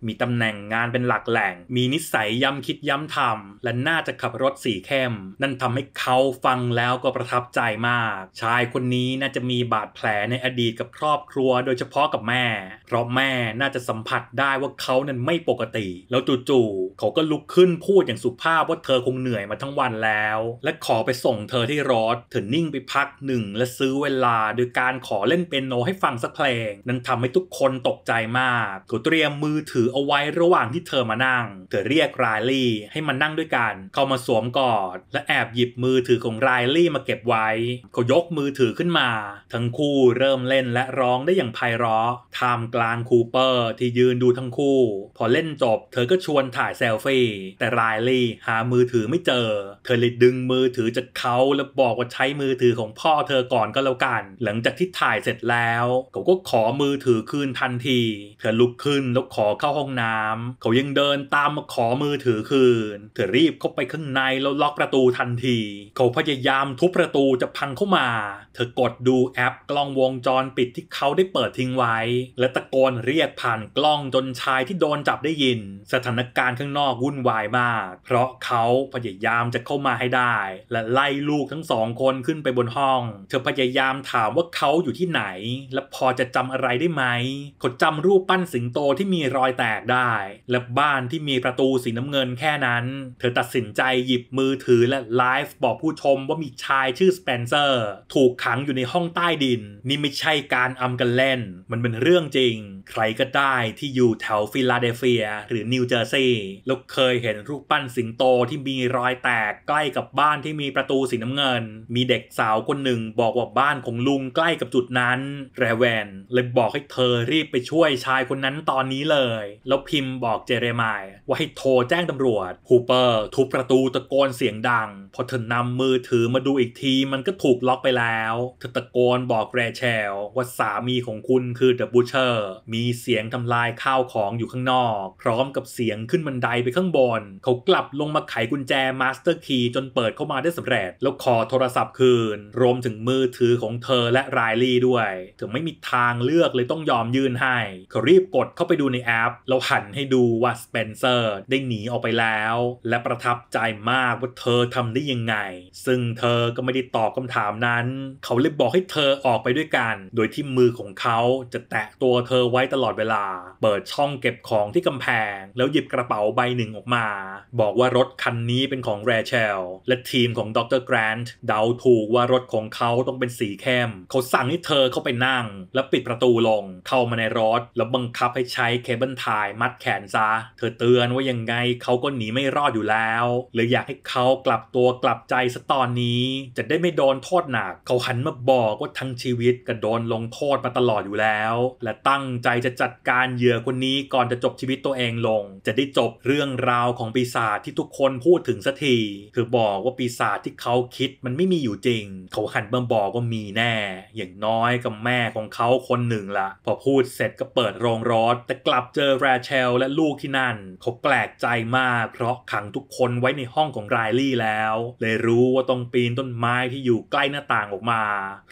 มีตำแหน่งงานเป็นหลักแหล่ง มีนิสัยย้ำคิดย้ำทำและน่าจะขับรถสีเข้ม นั่นทำให้เขาฟังแล้วก็ประทับใจมากากชายคนนี้น่าจะมีบาดแผลในอดีตกับครอบครัวโดยเฉพาะกับแม่ เพราะแม่น่าจะสัมผัสได้ว่าเขานั้นไม่ปกติ แล้วจู่ๆเขาก็ลุกขึ้นพูดอย่างสุภาพว่าเธอคงเหนื่อยมาทั้งวันแล้ว และขอไปส่งเธอที่รถเธอนิ่งไปพักหนึ่งและซื้อเวลาโดยการขอเล่นเป็นโนให้ฟังสักเพลงนั้นทำให้ทุกคนตกใจมากเขาเตรียมมือถือเอาไว้ระหว่างที่เธอมานั่ง เธอเรียกไรลี่ให้มานั่งด้วยกันเข้ามาสวมกอดและแอบหยิบมือถือของไรลี่มาเก็บไว้เขายกมือถือขึ้นมา ทั้งคู่เริ่มเล่นและร้องได้อย่างไพเราะท่ามกลางคูเปอร์ ที่ยืนดูทั้งคู่ พอเล่นจบ เธอก็ชวนถ่ายเซลฟี่แต่ไรลี่หามือถือไม่เจอ เธอเลยดึงมือถือจากเขาแล้วบอกว่าใช้มือถือของพ่อ เธอก่อนก็แล้วกัน หลังจากที่ถ่ายเสร็จแล้วเขาก็ขอมือถือคืนทันที เธอลุกขึ้นแล้วขอเข้าห้องน้ำเขายังเดินตามมาขอมือถือคืน เธอรีบเข้าไปข้างในแล้วล็อกประตูทันที เขาพยายามทุบประตูจะพังเข้ามา เธอกดดูแอปกล้องวงจรปิดที่เขาได้เปิดทิ้งไว้ และตะโกนเรียกผ่านกล้องจนชายที่โดนจับได้ยิน สถานการณ์ข้างนอกวุ่นวายมาก เพราะเขาพยายามจะเข้ามาให้ได้ และไล่ลูกทั้งสองคนขึ้นไปบนห้อง เธอพยายามถามว่าเขาอยู่ที่ไหน และพอจะจำอะไรได้ไหมเขาจำรูปปั้นสิงโตที่มีรอยแตกได้ และบ้านที่มีประตูสีน้ำเงินแค่นั้น เธอตัดสินใจหยิบมือถือ และไลฟ์บอกผู้ชมว่ามีชายชื่อสเปนเซอร์อร์ถูกขังอยู่ในห้องใต้ดิน นี่ไม่ใช่การอำกันเล่น มันเป็นเรื่องจริง ใครก็ได้ที่อยู่แถวฟิลาเดลเฟีย หรือนิวเจอร์ซีย์แล้วเคยเห็นรูปปั้นสิงโตที่มีรอยแตกใกล้กับบ้านที่มีประตูสีน้ำเงิน มีเด็กสาวคนหนึ่งบอกว่าบ้านของลุงใกล้กับจุดนั้นแรแวนเลยบอกให้เธอรีบไปช่วยชายคนนั้นตอนนี้เลย แล้วพิมพ์บอกเจเรมายว่าให้โทรแจ้งตำรวจฮูเปอร์ทุบประตูตะโกนเสียงดัง พอเธอนำมือถือมาดูอีกทีมันก็ถูกูกล็อกไปแล้ว เธอตะโกนบอกแรเชลว่าสามีของคุณคือเดอะบูเชอร์ มีเสียงทำลายข้าวของอยู่ข้างนอก พร้อมกับเสียงขึ้นบันไดไปข้างบน เขากลับลงมาไขกุญแจมาสเตอร์คีย์จนเปิดเข้ามาได้สำเร็จ แล้วขอโทรศัพท์คืน รวมถึงมือถือของเธอและไรลี่ด้วยเธอไม่มีทางเลือกเลยต้องยอมยื่นให้เขารีบกดเข้าไปดูในแอปแล้วหันให้ดูว่าสเปนเซอร์ ได้หนีออกไปแล้ว และประทับใจมากว่าเธอทำได้ยังไง ซึ่งเธอก็ไม่ได้ตอบคำถามามนั้นเขาเลยบอกให้เธอออกไปด้วยกัน โดยที่มือของเขาจะแตะตัวเธอไว้ตลอดเวลา เปิดช่องเก็บของที่กำแพงแล้วหยิบกระเป๋าใบหนึ่งออกมา บอกว่ารถคันนี้เป็นของแรเชล และทีมของดรแกรนด์เดาถูกว่ารถของเขาต้องเป็นสีเข้ม เขาสั่งให้เธอเข้าไปนั่งแล้วปิดประตูลงเข้ามาในรถแล้วบังคับให้ใช้เคเบิลทายมัดแขนซะเธอเตือนว่ายังไงเขาก็หนีไม่รอดอยู่แล้วเลยอยากให้เขากลับตัวกลับใจสตอนนี้จะได้ไม่โดนโททษหนักเขาหันมาบอกว่าทั้งชีวิตก็โดนลงโทษมาตลอดอยู่แล้ว และตั้งใจจะจัดการเหยื่อคนนี้ก่อนจะจบชีวิตตัวเองลง จะได้จบเรื่องราวของปีศาจที่ทุกคนพูดถึงสักทีคือบอกว่าปีศาจที่เขาคิดมันไม่มีอยู่จริงเขาหันมาบอกว่ามีแน่ อย่างน้อยกับแม่ของเขาคนหนึ่งละพอพูดเสร็จก็เปิดโรงรถแต่กลับเจอแรเชล และลูกที่นั่น เขาแปลกใจมากเพราะขังทุกคนไว้ในห้องของไรลี่แล้ว เลยรู้ว่าต้องปีนต้นไม้ที่อยู่ใกล้หน้าต่างออกมา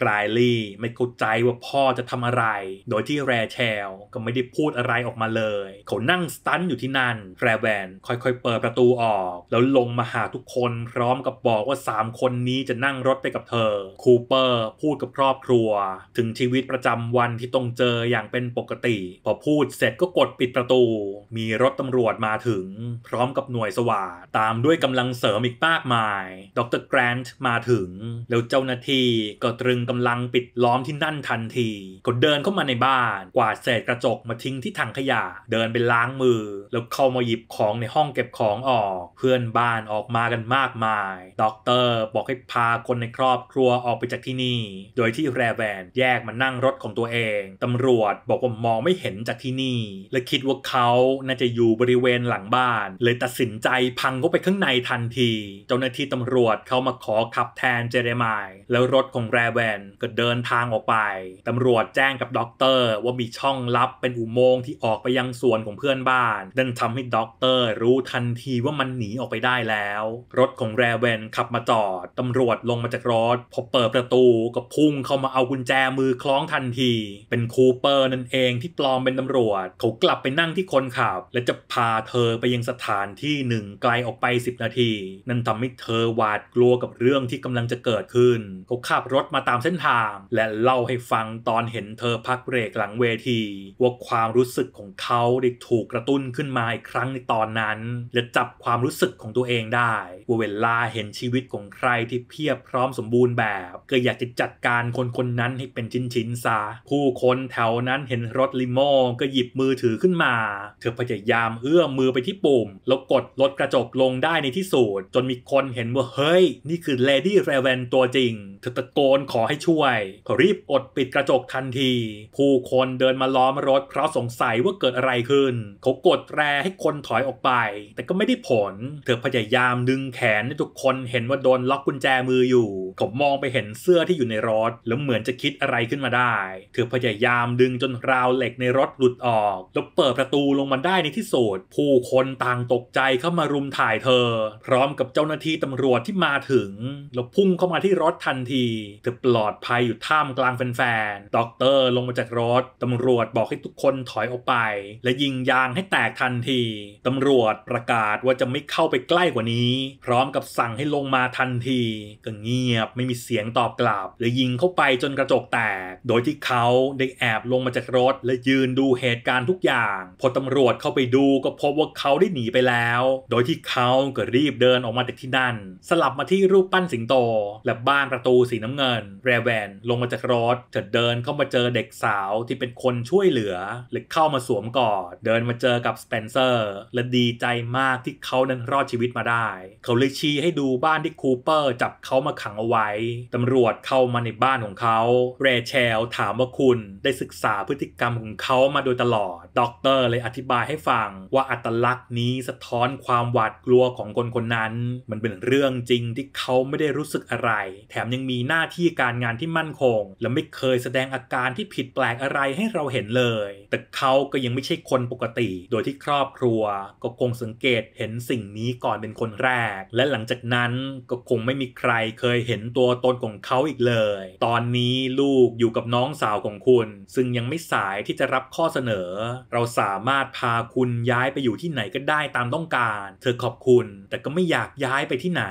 ไรลี่ไม่เข้าใจว่าพ่อจะทำอะไร โดยที่แรแชลก็ไม่ได้พูดอะไรออกมาเลย เขานั่งสตันอยู่ที่นั่น แรแวนค่อยๆ เปิดประตูออก แล้วลงมาหาทุกคนพร้อมกับบอกว่า 3 คนนี้จะนั่งรถไปกับเธอ คูเปอร์พูดกับครอบครัว ถึงชีวิตประจำวันที่ต้องเจออย่างเป็นปกติ พอพูดเสร็จก็กดปิดประตู มีรถตำรวจมาถึง พร้อมกับหน่วยสวาตามด้วยกำลังเสริมอีกมากมายดรแกรนต์มาถึงแล้วเจ้าหน้าที่ก็ตรึงกำลังปิดล้อมที่นั่นทันที ก็เดินเข้ามาในบ้าน กวาดเศษกระจกมาทิ้งที่ถังขยะ เดินไปล้างมือ แล้วเข้ามาหยิบของในห้องเก็บของออก เพื่อนบ้านออกมากันมากมาย ด็อกเตอร์บอกให้พาคนในครอบครัวออกไปจากที่นี่ โดยที่แรแวนแยกมานั่งรถของตัวเอง ตำรวจบอกว่ามองไม่เห็นจากที่นี่ และคิดว่าเขาน่าจะอยู่บริเวณหลังบ้าน เลยตัดสินใจพังเข้าไปข้างในทันที เจ้าหน้าที่ตำรวจเข้ามาขอขับแทนเจเรมาแล้วรถของแรแวนก็เดินทางออกไป ตำรวจแจ้งกับด็อกเตอร์ ว่ามีช่องลับเป็นอุโมงค์ที่ออกไปยังสวนของเพื่อนบ้าน นั่นทำให้ด็อกเตอร์ รู้ทันทีว่ามันหนีออกไปได้แล้ว รถของแรแวนขับมาจอดตำรวจลงมาจากรถพอเปิดประตูก็พุ่งเข้ามาเอากุญแจมือคล้องทันที เป็นคูเปอร์นั่นเองที่ปลอมเป็นตำรวจ เขากลับไปนั่งที่คนขับและจะพาเธอไปยังสถานที่หนึ่งไกลออกไป 10 นาที นั่นทำให้เธอหวาดกลัวกับเรื่องที่กำลังจะเกิดขึ้นืนเขาขับรถมาตามเส้นทาง และเล่าให้ฟังตอนเห็นเธอพักเบรกหลังเวทีว่าความรู้สึกของเขาได้ถูกกระตุ้นขึ้นมาอีกครั้งในตอนนั้นและจับความรู้สึกของตัวเองได้ว่าเวลาเห็นชีวิตของใครที่เพียบพร้อมสมบูรณ์แบบ ก็อยากจะจัดการคนคนนั้นให้เป็นชิ้นๆซะผู้คนแถวนั้นเห็นรถลิโม่ก็หยิบมือถือขึ้นมา เธอพยายามเอื้อมมือไปที่ปุ่ม แล้วกดรถกระจกลงได้ในที่สุดจนมีคนเห็นว่าเฮ้ย นี่คือเลดี้เรเวนตัวจริงริงเธอตะโกนขอให้ช่วยก็รีบอดปิดกระจกทันที ผู้คนเดินมาล้อมรถ เพราะสงสัยว่าเกิดอะไรขึ้น เขากดแตรให้คนถอยออกไป แต่ก็ไม่ได้ผล เธอพยายามดึงแขนให้ทุกคนเห็นว่าโดนล็อกกุญแจมืออยู่ ผมมองไปเห็นเสื้อที่อยู่ในรถ แล้วเหมือนจะคิดอะไรขึ้นมาได้ เธอพยายามดึงจนราวเหล็กในรถหลุดออก แล้วเปิดประตูลงมาได้ในที่สุดผู้คนต่างตกใจเข้ามารุมถ่ายเธอ พร้อมกับเจ้าหน้าที่ตำรวจที่มาถึงแล้วพุ่งเข้ามาที่รถถทันทีเธอปลอดภัยอยู่ท่ามกลางแฟนๆด็อกเตอร์ลงมาจากรถตำรวจบอกให้ทุกคนถอยออกไป และยิงยางให้แตกทันทีตำรวจประกาศว่าจะไม่เข้าไปใกล้กว่านี้ พร้อมกับสั่งให้ลงมาทันทีก็เงียบไม่มีเสียงตอบกลับ และยิงเข้าไปจนกระจกแตกโดยที่เขาได้แอบลงมาจากรถ และยืนดูเหตุการณ์ทุกอย่างพอตำรวจเข้าไปดูก็พบว่าเขาได้หนีไปแล้ว โดยที่เขาก็รีบเดินออกมาจากที่นั่น สลับมาที่รูปปั้นสิงโต และบ้านานประตูสีน้ำเงิน แรแวน ลงมาจากรถ เธอเดินเข้ามาเจอเด็กสาวที่เป็นคนช่วยเหลือ หรือเข้ามาสวมกอด เดินมาเจอกับสเปนเซอร์ และดีใจมากที่เขานั้นรอดชีวิตมาได้ เขาเลยชี้ให้ดูบ้านที่คูเปอร์จับเขามาขังเอาไว้ ตำรวจเข้ามาในบ้านของเขาเรเชลถามว่าคุณได้ศึกษาพฤติกรรมของเขามาโดยตลอดด็อกเตอร์เลยอธิบายให้ฟัง ว่าอัตลักษณ์นี้สะท้อนความหวาดกลัวของคนคนนั้น มันเป็นเรื่องจริงที่เขาไม่ได้รู้สึกอะไรแถมยังมีหน้าที่การงานที่มั่นคง และไม่เคยแสดงอาการที่ผิดแปลกอะไรให้เราเห็นเลย แต่เขาก็ยังไม่ใช่คนปกติ โดยที่ครอบครัว ก็คงสังเกตเห็นสิ่งนี้ก่อนเป็นคนแรก และหลังจากนั้นก็คงไม่มีใครเคยเห็นตัวตนของเขาอีกเลย ตอนนี้ลูกอยู่กับน้องสาวของคุณ ซึ่งยังไม่สายที่จะรับข้อเสนอ เราสามารถพาคุณย้ายไปอยู่ที่ไหนก็ได้ตามต้องการ เธอขอบคุณแต่ก็ไม่อยากย้ายไปที่ไหน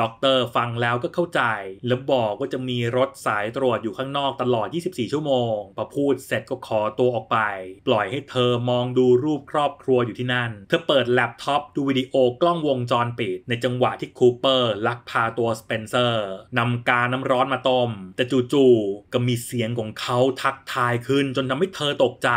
ด็อกเตอร์ฟังแล้วก็เข้าใจแล้วบอกว่าจะมีรถสายตรวจอยู่ข้างนอกตลอด 24 ชั่วโมงพอพูดเสร็จก็ขอตัวออกไป ปล่อยให้เธอมองดูรูปครอบครัวอยู่ที่นั่น เธอเปิดแล็ปท็อปดูวิดีโอกล้องวงจรปิด ในจังหวะที่คูเปอร์ลักพาตัวสเปนเซอร์นำกาน้ำร้อนมาต้ม แต่จู่ๆก็มีเสียงของเขาทักทายขึ้น จนทำให้เธอตกใจ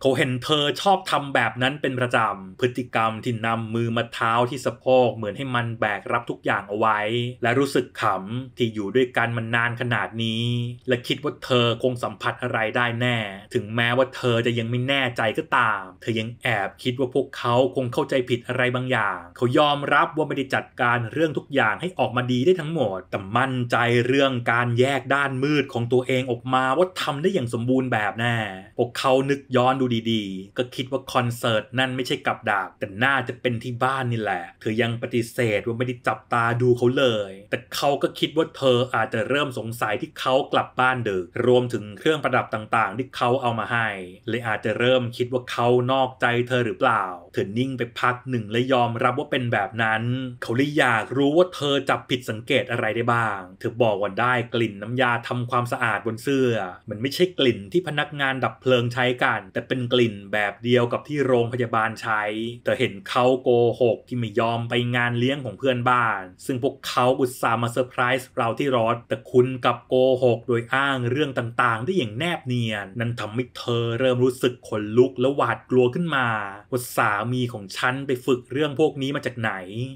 เขาเห็นเธอชอบทำแบบนั้นเป็นประจำพฤติกรรมที่นำมือมาเท้าที่สะโพกเหมือนให้มันแบกรับทุกอย่างเอาไว้ และรู้สึกขำที่อยู่อยู่ด้วยกันมันนานขนาดนี้ และคิดว่าเธอคงสัมผัสอะไรได้แน่ ถึงแม้ว่าเธอจะยังไม่แน่ใจก็ตาม เธอยังแอบคิดว่าพวกเขาคงเข้าใจผิดอะไรบางอย่าง เขายอมรับว่าไม่ได้จัดการเรื่องทุกอย่างให้ออกมาดีได้ทั้งหมด แต่มั่นใจเรื่องการแยกด้านมืดของตัวเองออกมาว่าทำได้อย่างสมบูรณ์แบบแน่ พวกเขานึกย้อนดูดีๆ ก็คิดว่าคอนเสิร์ตนั่นไม่ใช่กับดักแต่น่าจะเป็นที่บ้านนี่แหละ เธอยังปฏิเสธว่าไม่ได้จับตาดูเขาเลย แต่เขาก็คิดว่าเธอออาจจะเริ่มสงสัยที่เขากลับบ้านดึก รวมถึงเครื่องประดับต่าง ๆ ที่เขาเอามาให้เลยอาจจะเริ่มคิดว่าเขานอกใจเธอหรือเปล่า เธอนิ่งไปพักหนึ่งและยอมรับว่าเป็นแบบนั้น เขาเลยอยากรู้ว่าเธอจับผิดสังเกตอะไรได้บ้าง เธอบอกว่าได้กลิ่นน้ำยาทำความสะอาดบนเสื้อ มันไม่ใช่กลิ่นที่พนักงานดับเพลิงใช้กัน แต่เป็นกลิ่นแบบเดียวกับที่โรงพยาบาลใช้แต่เห็นเขาโกหกที่ไม่ยอมไปงานเลี้ยงของเพื่อนบ้าน ซึ่งพวกเขาอุตส่าห์มาเซอร์ไพรส์เราที่รอดแต่คุณกับโกหกโดยอ้างเรื่องต่างๆ ได้อย่างแนบเนียน นั้นทำให้เธอเริ่มรู้สึกขนลุกและหวาดกลัวขึ้นมาว่าสามีของฉันไปฝึกเรื่องพวกนี้มาจากไหน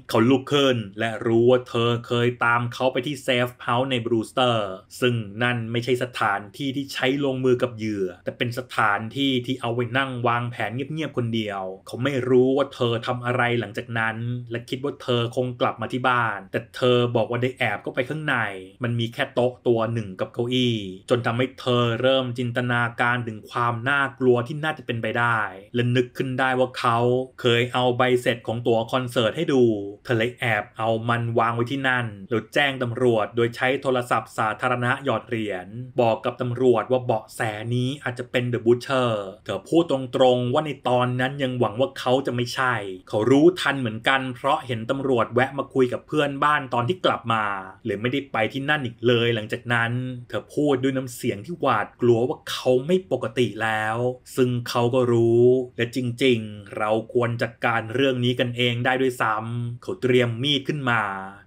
เขาลุกขึ้น และรู้ว่าเธอเคยตามเขาไปที่เซฟเฮาส์ในบรูสเตอร์ซึ่งนั่นไม่ใช่สถานที่ที่ใช้ลงมือกับเหยื่อ แต่เป็นสถานที่ที่เอาไว้นั่งวางแผนเงียบๆคนเดียว เขาไม่รู้ว่าเธอทำอะไรหลังจากนั้น และคิดว่าเธอคงกลับมาที่บ้าน แต่เธอบอกว่าได้แอบก็ไปข้างในมันมีแค่โต๊ะตัวหนึ่งกับเก้าอี้ จนทำให้เธอเริ่มจินตนาการถึงความน่ากลัวที่น่าจะเป็นไปได้ และนึกขึ้นได้ว่าเขา เคยเอาใบเสร็จของตั๋วคอนเสิร์ตให้ดู เธอเลยแอบเอามันวางไว้ที่นั่น แล้วแจ้งตำรวจ โดยใช้โทรศัพท์สาธารณะหยอดเหรียญบอกกับตำรวจว่าเบาะแสนี้อาจจะเป็นเดอะบูชเชอร์เธอพูดตรงๆว่าในตอนนั้นยังหวังว่าเขาจะไม่ใช่เขารู้ทันเหมือนกันเพราะเห็นตำรวจแวะมาคุยกับเพื่อนบ้านตอนที่กลับมาเลยไม่ได้ไปที่นั่นอีกเลยหลังจากนั้น เธอพูดด้วยน้ำเสียงที่หวาดกลัวว่าเขาไม่ปกติแล้ว ซึ่งเขาก็รู้ และจริงๆ เราควรจัดการเรื่องนี้กันเองได้ด้วยซ้ำเขาเตรียมมีดขึ้นมา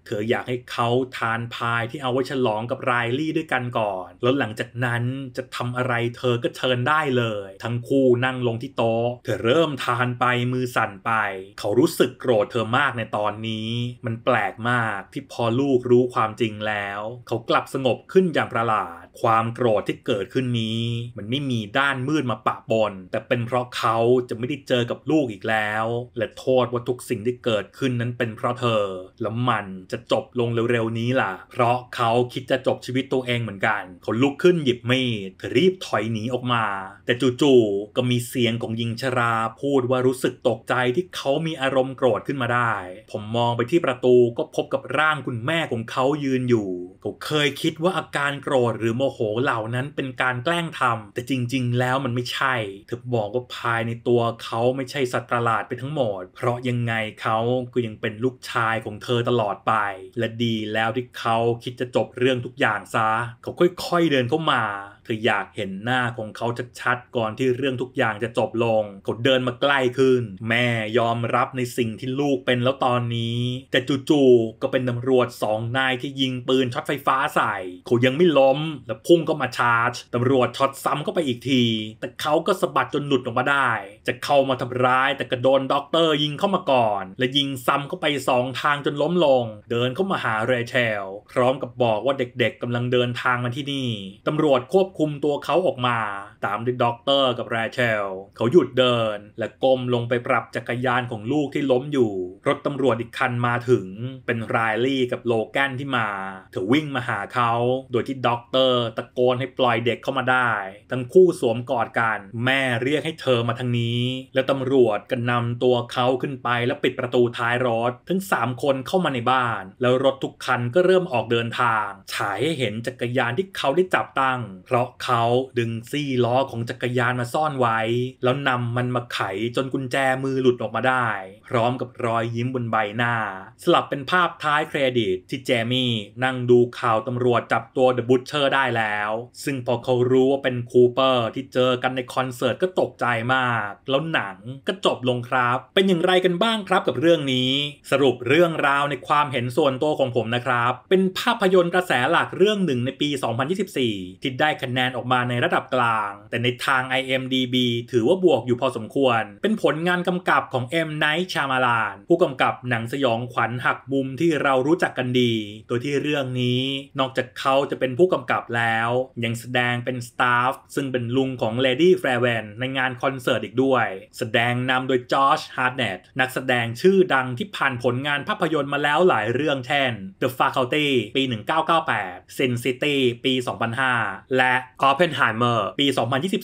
เธออยากให้เขาทานพายที่เอาไว้ฉลองกับไรลี่ด้วยกันก่อน แล้วหลังจากนั้นจะทำอะไรเธอก็เชิญได้เลย ทั้งคู่นั่งลงที่โต๊ะ เธอเริ่มทานไปมือสั่นไป เขารู้สึกโกรธเธอมากในตอนนี้ มันแปลกมากที่พอลูกรู้ความจริงแล้ว เขากลับสงบขึ้นอย่างประหลาด ความโกรธที่เกิดขึ้นนี้ มันไม่มีด้านมืดมาปะปน แต่เป็นเพราะเขาจะไม่ได้เจอกับลูกอีกแล้ว และโทษว่าทุกสิ่งที่เกิดขึ้นนั้น เป็นเพราะเธอ แล้วมันจะจบลงเร็ว ๆ นี้ล่ะ เพราะเขาคิดจะจบชีวิตตัวเองเหมือนกัน เขาลุกขึ้นหยิบมีดรีบถอยหนีออกมา แต่จู่ๆก็มีเสียงของหญิงชรา พูดว่ารู้สึกตกใจที่เขามีอารมณ์โกรธขึ้นมาได้ ผมมองไปที่ประตูก็พบกับร่างคุณแม่ของเขายืนอยู่เขาเคยคิดว่าอาการโกรธหรือโมโหเหล่านั้นเป็นการแกล้งทำ แต่จริง ๆ แล้วมันไม่ใช่เธอบอกว่าภายในตัวเขาไม่ใช่สัตว์ประหลาดไปทั้งหมด เพราะยังไงเขาก็ยังเป็นลูกชายของเธอตลอดไปและดีแล้วที่เขาคิดจะจบเรื่องทุกอย่างซะเขาค่อยๆเดินเข้ามาืออยากเห็นหน้าของเขาชัดๆก่อนที่เรื่องทุกอย่างจะจบลง เขาเดินมาใกล้ขึ้นแม่ยอมรับในสิ่งที่ลูกเป็นแล้วตอนนี้ แต่จู่ๆก็เป็นตำรวจสองนายที่ยิงปืนช็อตไฟฟ้าใส่ เขายังไม่ล้มแล้วพุ่งก็มาชาร์จ ตำรวจช็อตซ้ำเข้าไปอีกที แต่เขาก็สะบัดจนหลุดออกมาได้ จะเข้ามาทำร้ายแต่กระโดนด็อกเตอร์ยิงเข้ามาก่อน และยิงซ้ำเข้าไปสองทางจนล้มลง เดินเข้ามาหาเรเชลพร้อมกับบอกว่าเด็ก ๆกำลังเดินทางมาที่นี่ตำรวจควบคุมุมตัวเขาออกมาตามด้วยด็อกเตอร์กับแรเชล เขาหยุดเดิน และก้มลงไปปรับจักรยานของลูกที่ล้มอยู่ รถตำรวจอีกคันมาถึง เป็นไรลี่กับโลแกนที่มาเธอวิ่งมาหาเขา โดยที่ด็อกเตอร์ตะโกนให้ปล่อยเด็กเข้ามาได้ ทั้งคู่สวมกอดกัน แม่เรียกให้เธอมาทางนี้ แล้วตำรวจก็นำตัวเขาขึ้นไปแล้วปิดประตูท้ายรถทั้ง3 คนเข้ามาในบ้าน แล้วรถทุกคันก็เริ่มออกเดินทาง ฉายให้เห็นจักรยานที่เขาได้จับตั้งพร้ราะเขาดึงซี่ล้อของจักรยานมาซ่อนไว้แล้วนำมันมาไขจนกุญแจมือหลุดออกมาได้ พร้อมกับรอยยิ้มบนใบหน้าสลับเป็นภาพท้ายเครดิตที่เจมี่นั่งดูข่าวตำรวจจับตัวเดอะบุชเชอร์ได้แล้ว ซึ่งพอเขารู้ว่าเป็นคูเปอร์ที่เจอกันในคอนเสิร์ตก็ตกใจมากแล้วหนังก็จบลงครับ เป็นอย่างไรกันบ้างครับกับเรื่องนี้สรุปเรื่องราวในความเห็นส่วนตัวของผมนะครับ เป็นภาพยนตร์กระแสหลักเรื่องหนึ่งในปี 2024ที่ได้คะแนน ออกมาในระดับกลาง แต่ในทาง IMDB ถือว่าบวกอยู่พอสมควร เป็นผลงานกำกับของเอ็มไนท์ชามาลานผู้กำกับหนังสยองขวัญหักบุมที่เรารู้จักกันดี โดยที่เรื่องนี้ นอกจากเขาจะเป็นผู้กำกับแล้ว ยังแสดงเป็นสตาฟ ซึ่งเป็นลุงของเลดี้แฟร์แวนในงานคอนเสิร์ตอีกด้วย แสดงนำโดยจอชฮาร์ดเนตนักแสดงชื่อดังที่ผ่านผลงานภาพยนตร์มาแล้วหลายเรื่อง เช่น The Faculty ปี 1998 Sin City ปี 2005 และออเพนไฮเมอร์ปี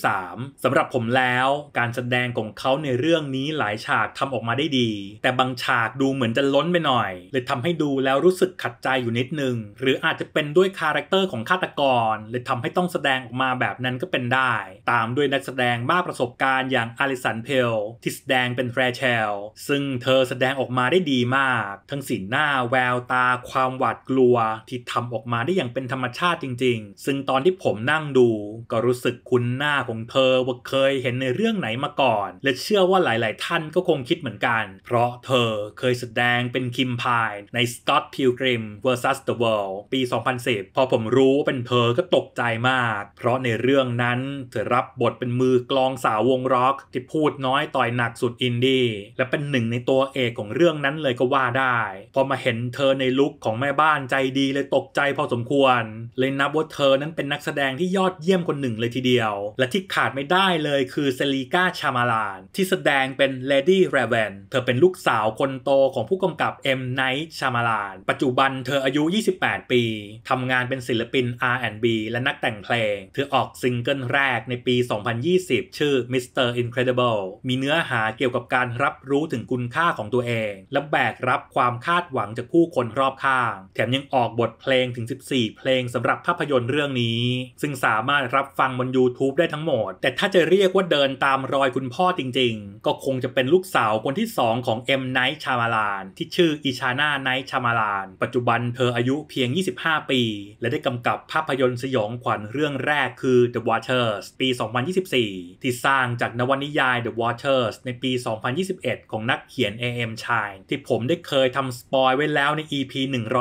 2023 สำหรับผมแล้วการแสดงของเขาในเรื่องนี้หลายฉากทำออกมาได้ดี แต่บางฉากดูเหมือนจะล้นไปหน่อย เลยทำให้ดูแล้วรู้สึกขัดใจอยู่นิดนึง หรืออาจจะเป็นด้วยคาแรคเตอร์ของฆาตกร เลยทำให้ต้องแสดงออกมาแบบนั้นก็เป็นได้ ตามด้วยนักแสดงบ้าประสบการณ์อย่างอลิสันเพลที่แสดงเป็นแฟรเชล ซึ่งเธอแสดงออกมาได้ดีมาก ทั้งสีหน้า แววตา ความหวาดกลัว ที่ทำออกมาได้อย่างเป็นธรรมชาติจริงๆ ซึ่งตอนที่ผมนั่งดู ก็รู้สึกคุ้นหน้าของเธอว่าเคยเห็นในเรื่องไหนมาก่อน และเชื่อว่าหลาย ๆ ท่านก็คงคิดเหมือนกัน เพราะเธอเคยแสดงเป็นคิมพายใน Scott Pilgrim vs the World ปี 2010พอผมรู้เป็นเธอก็ตกใจมาก เพราะในเรื่องนั้นเธอรับบทเป็นมือกลองสาววงร็อก ที่พูดน้อยต่อยหนักสุดอินดี้และเป็นหนึ่งในตัวเอกของเรื่องนั้นเลยก็ว่าได้พอมาเห็นเธอในลุคของแม่บ้านใจดีเลยตกใจพอสมควร เลยนับว่าเธอนั้นเป็นนักแสดงที่ยอดเยี่ยมคนหนึ่งเลยทีเดียว และที่ขาดไม่ได้เลยคือเซลีกาชามาลานที่แสดงเป็นเลดี้แรเวน เธอเป็นลูกสาวคนโตของผู้กำกับเอ็มไนท์ ชามาลานปัจจุบันเธออายุ 28 ปี ทำงานเป็นศิลปิน R&B และนักแต่งเพลง เธอออกซิงเกิลแรกในปี 2020 ชื่อ Mr. Incredible มีเนื้อหาเกี่ยวกับการรับรู้ถึงคุณค่าของตัวเอง และแบกรับความคาดหวังจากผู้คนรอบข้าง แถมยังออกบทเพลงถึง 14 เพลงสำหรับภาพยนตร์เรื่องนี้ ซึ่งสามารถรับฟังบน YouTube ได้ทั้งหมด แต่ถ้าจะเรียกว่าเดินตามรอยคุณพ่อจริงๆ ก็คงจะเป็นลูกสาวคนที่ 2 ของเอ็มไนท์ชามาลานที่ชื่ออิชาน่าไนท์ชามาลาน ปัจจุบันเธออายุเพียง 25 ปี และได้กำกับภาพยนตร์สยองขวัญเรื่องแรกคือ The Watchers ปี 2024 ที่สร้างจากนวนิยาย The Watchers ในปี 2021 ของนักเขียน A.M. ชายที่ผมได้เคยทำสปอยไว้แล้วใน EP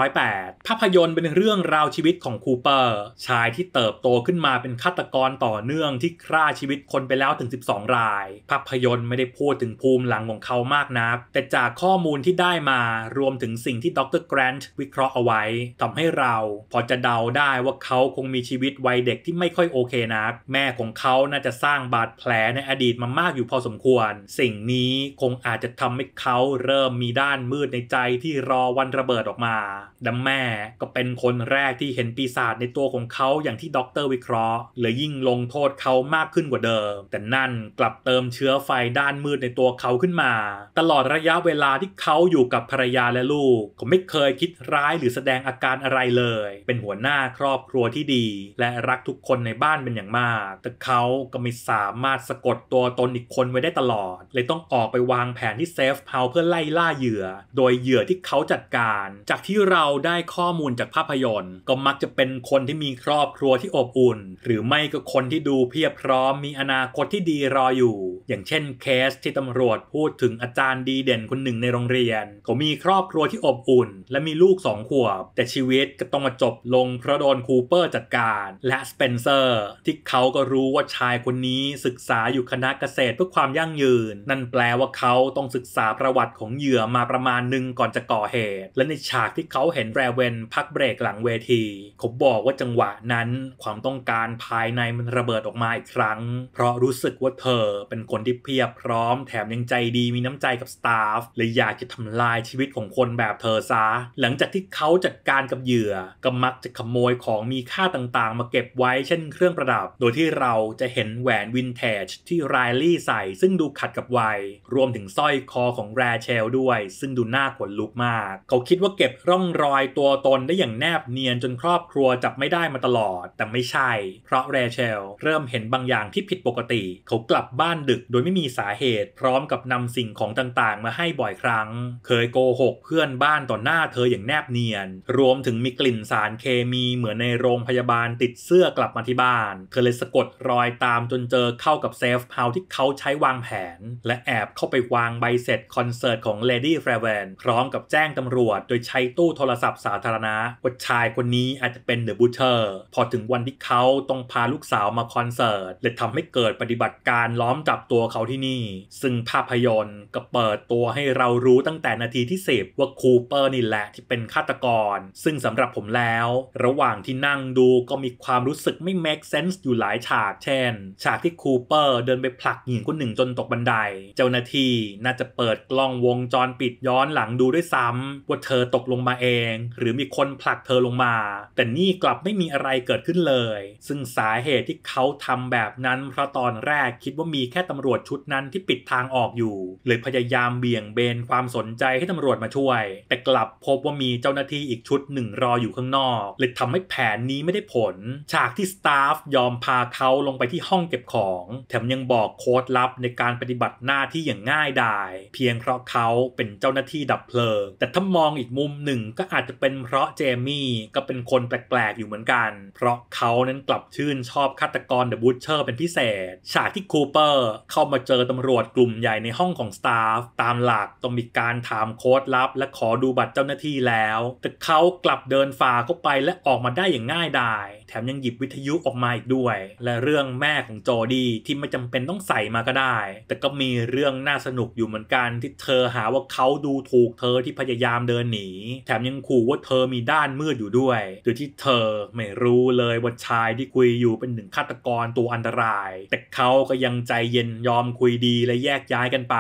108 ภาพยนตร์เป็นเรื่องราวชีวิตของคูเปอร์ชายที่เติบโตขึ้นนมาเป็นฆาตกรต่อเนื่องที่ฆ่าชีวิตคนไปแล้วถึง 12 รายภาพยนตร์ไม่ได้พูดถึงภูมิหลังของเขามากนัก แต่จากข้อมูลที่ได้มารวมถึงสิ่งที่ดรแกรนท์วิเคราะห์เอาไว้ทำให้เราพอจะเดาได้ว่าเขาคงมีชีวิตวัยเด็กที่ไม่ค่อยโอเคนักแม่ของเขาน่าจะสร้างบาดแผลในอดีตมามากอยู่พอสมควร สิ่งนี้คงอาจจะทำให้เขาเริ่มมีด้านมืดในใจที่รอวันระเบิดออกมาดัมแม่ก็เป็นคนแรกที่เห็นปีศาจในตัวของเขาอย่างที่ดรวิเคคราะห์แรือยิ่งลงโทษเขามากขึ้นกว่าเดิม แต่นั่นกลับเติมเชื้อไฟด้านมืดในตัวเขาขึ้นมา ตลอดระยะเวลาที่เขาอยู่กับภรรยาและลูกเขาไม่เคยคิดร้ายหรือแสดงอาการอะไรเลย เป็นหัวหน้าครอบครัวที่ดี และรักทุกคนในบ้านเป็นอย่างมาก แต่เขาก็ไม่สามารถสะกดตัวตนอีกคนไว้ได้ตลอด เลยต้องออกไปวางแผนที่เซฟเฮาเพื่อไล่ล่าเหยื่อ โดยเหยื่อที่เขาจัดการ จากที่เราได้ข้อมูลจากภาพยนตร์ ก็มักจะเป็นคนที่มีครอบครัวที่อบอุ่นณหรือไม่ก็คนที่ดูเพียบพร้อมมีอนาคตที่ดีรออยู่ อย่างเช่นเคสที่ตำรวจพูดถึงอาจารย์ดีเด่นคนหนึ่งในโรงเรียนเขามีครอบครัวที่อบอุ่นและมีลูกสองขวบ แต่ชีวิตก็ต้องมาจบลงเพราะโดนคูเปอร์จัดการ และสเปนเซอร์ ที่เขาก็รู้ว่าชายคนนี้ศึกษาอยู่คณะเกษตรเพื่อความยั่งยืน นั่นแปลว่าเขาต้องศึกษาประวัติของเหยื่อมาประมาณหนึ่งก่อนจะก่อเหตุ และในฉากที่เขาเห็นแรเวนพักเบรกหลังเวทีเขาบอกว่าจังหวะนั้นความต้ององการภายในมันระเบิดออกมาอีกครั้งเพราะรู้สึกว่าเธอเป็นคนที่เพียบพร้อมแถมยังใจดีมีน้ำใจกับสตาฟเลยอยากจะทำลายชีวิตของคนแบบเธอซะ หลังจากที่เขาจัดการกับเหยื่อก็มักจะขโมยของมีค่าต่างๆมาเก็บไว้เช่นเครื่องประดับ โดยที่เราจะเห็นแหวนวินเทจที่ไรลี่ใส่ซึ่งดูขัดกับวัย รวมถึงสร้อยคอของแรเชลด้วย ซึ่งดูน่าขนลุกมาก เขาคิดว่าเก็บร่องรอยตัวตนได้อย่างแนบเนียนจนครอบครัวจับไม่ได้มาตลอด แต่ไม่ใช่เพราะเรเชล เริ่มเห็นบางอย่างที่ผิดปกติ เขากลับบ้านดึกโดยไม่มีสาเหตุ พร้อมกับนำสิ่งของต่างๆ มาให้บ่อยครั้ง เคยโกหกเพื่อนบ้านต่อหน้าเธออย่างแนบเนียน รวมถึงมีกลิ่นสารเคมีเหมือนในโรงพยาบาลติดเสื้อกลับมาที่บ้าน เธอเลยสะกดรอยตามจนเจอเข้ากับเซฟเฮาที่เขาใช้วางแผน และแอบเข้าไปวางใบเสร็จคอนเสิร์ตของเดี้แฟร์เวนพร้อมกับแจ้งตำรวจ โดยใช้ตู้โทรศัพท์สาธารณะว่าชายคนนี้อาจจะเป็นเดอะบูเชอร์พอถึงวันที่เขาเาต้องพาลูกสาวมาคอนเสิร์ต และทำให้เกิดปฏิบัติการล้อมจับตัวเขาที่นี่ ซึ่งภาพยนตร์ก็เปิดตัวให้เรารู้ตั้งแต่นาทีที่10ว่าคูเปอร์นี่แหละที่เป็นฆาตกร ซึ่งสำหรับผมแล้ว ระหว่างที่นั่งดูก็มีความรู้สึกไม่แม็กซ์เซนส์อยู่หลายฉาก เช่น ฉากที่คูเปอร์เดินไปผลักหญิงคนหนึ่งจนตกบันได เจ้าหน้าที่น่าจะเปิดกล้องวงจรปิดย้อนหลังดูด้วยซ้ำว่าเธอตกลงมาเอง หรือมีคนผลักเธอลงมาแต่นี่กลับไม่มีอะไรเกิดขึ้นเลยซึ่งสาเหตุที่เขาทำแบบนั้นเพราะตอนแรกคิดว่ามีแค่ตำรวจชุดนั้นที่ปิดทางออกอยู่เลยพยายามเบี่ยงเบนความสนใจให้ตำรวจมาช่วย แต่กลับพบว่ามีเจ้าหน้าที่อีกชุดหนึ่งรออยู่ข้างนอกเลยทำให้แผนนี้ไม่ได้ผลฉากที่สตาฟยอมพาเขาลงไปที่ห้องเก็บของ แถมยังบอกโค้ดลับในการปฏิบัติหน้าที่อย่างง่ายดายเพียงเพราะเขาเป็นเจ้าหน้าที่ดับเพลิงแต่ถ้ามองอีกมุมหนึ่งก็อาจจะเป็นเพราะเจมี่ก็เป็นคนแปลกๆอยู่เหมือนกัน เพราะเขานั้นนกลับชื่นชอบฆาตกรเดอะบูชเชอร์เป็นพิเศษฉากที่คูเปอร์เข้ามาเจอตำรวจกลุ่มใหญ่ในห้องของสตาฟตามหลักต้องมีการถามโค้ดลับและขอดูบัตรเจ้าหน้าที่แล้ว แต่เขากลับเดินฝ่าเข้าไปและออกมาได้อย่างง่ายดายแถมยังหยิบวิทยุออกมาอีกด้วย และเรื่องแม่ของจอดีที่ไม่จำเป็นต้องใส่มาก็ได้ แต่ก็มีเรื่องน่าสนุกอยู่เหมือนกัน ที่เธอหาว่าเขาดูถูกเธอที่พยายามเดินหนี แถมยังขู่ว่าเธอมีด้านมืดอยู่ด้วยโดยที่เธอไม่รู้เลยว่าชายายที่คุยอยู่เป็นหนึ่งฆาตกรตัวอันตราย แต่เขาก็ยังใจเย็นยอมคุยดีและแยกย้ายกันไป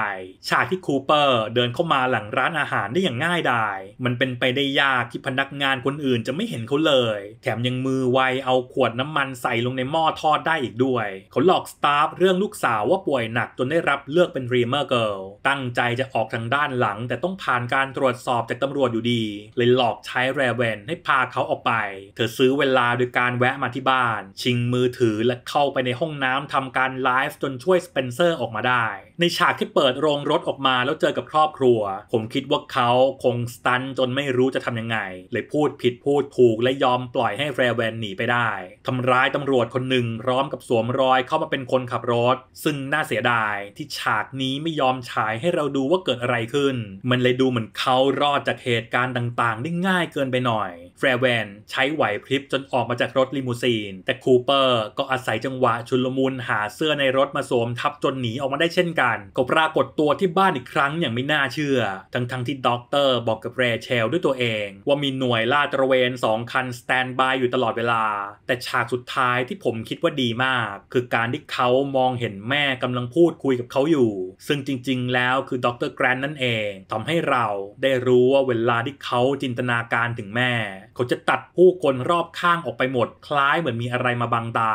ฉากที่คูเปอร์เดินเข้ามาหลังร้านอาหารได้อย่างง่ายดายมันเป็นไปได้ยากที่พนักงานคนอื่นจะไม่เห็นเขาเลยแถมยังมือไวเอาขวดน้ำมันใส่ลงในหม้อทอดได้อีกด้วยเขาหลอกสตาฟเรื่องลูกสาวว่าป่วยหนักจนได้รับเลือกเป็นรีเมอร์เกิลตั้งใจจะออกทางด้านหลัง แต่ต้องผ่านการตรวจสอบจากตำรวจอยู่ดีเลยหลอกใช้แรเวนให้พาเขาออกไปเธอซื้อเวลาโดยการแวะมาที่บ้านานชิงมือถือและเข้าไปในห้องน้ำทำการไลฟ์จนช่วยสเปนเซอร์ออกมาได้ ในฉากที่เปิดโรงรถออกมาแล้วเจอกับครอบครัว ผมคิดว่าเขาคงสตันจนไม่รู้จะทํำยังไงเลยพูดผิดพูดถูกและยอมปล่อยให้แฟรแวนหนีไปได้ ทำร้ายตำรวจคนหนึ่งพร้อมกับสวมรอยเข้ามาเป็นคนขับรถ ซึ่งน่าเสียดายที่ฉากนี้ไม่ยอมฉายให้เราดูว่าเกิดอะไรขึ้น มันเลยดูเหมือนเขารอดจากเหตุการณ์ต่างๆได้ง่ายเกินไปหน่อยแฟร์แวนใช้ไหวพริบจนออกมาจากรถลิมูซีน แต่คูเปอร์ก็อาศัยจังหวะชุลมุนหาเสื้อในรถมาสวมทับจนหนีออกมาได้เช่นกันก็ปรากฏตัวที่บ้านอีกครั้งอย่างไม่น่าเชื่อ ทั้ง้ทที่ด็อกเตอร์บอกกับเรเชลด้วยตัวเอง ว่ามีหน่วยลาดตระเวน2คันสแตนบายอยู่ตลอดเวลา แต่ฉากสุดท้ายที่ผมคิดว่าดีมาก คือการที่เขามองเห็นแม่กำลังพูดคุยกับเขาอยู่ ซึ่งจริง ๆ แล้วคือด็อกเตอร์แกรนนั่นเอง ทำให้เราได้รู้ว่าเวลาที่เขาจินตนาการถึงแม่เขาจะตัดผู้คนรอบข้างออกไปหมดคล้ายเหมือนมีอะไรมาบังตา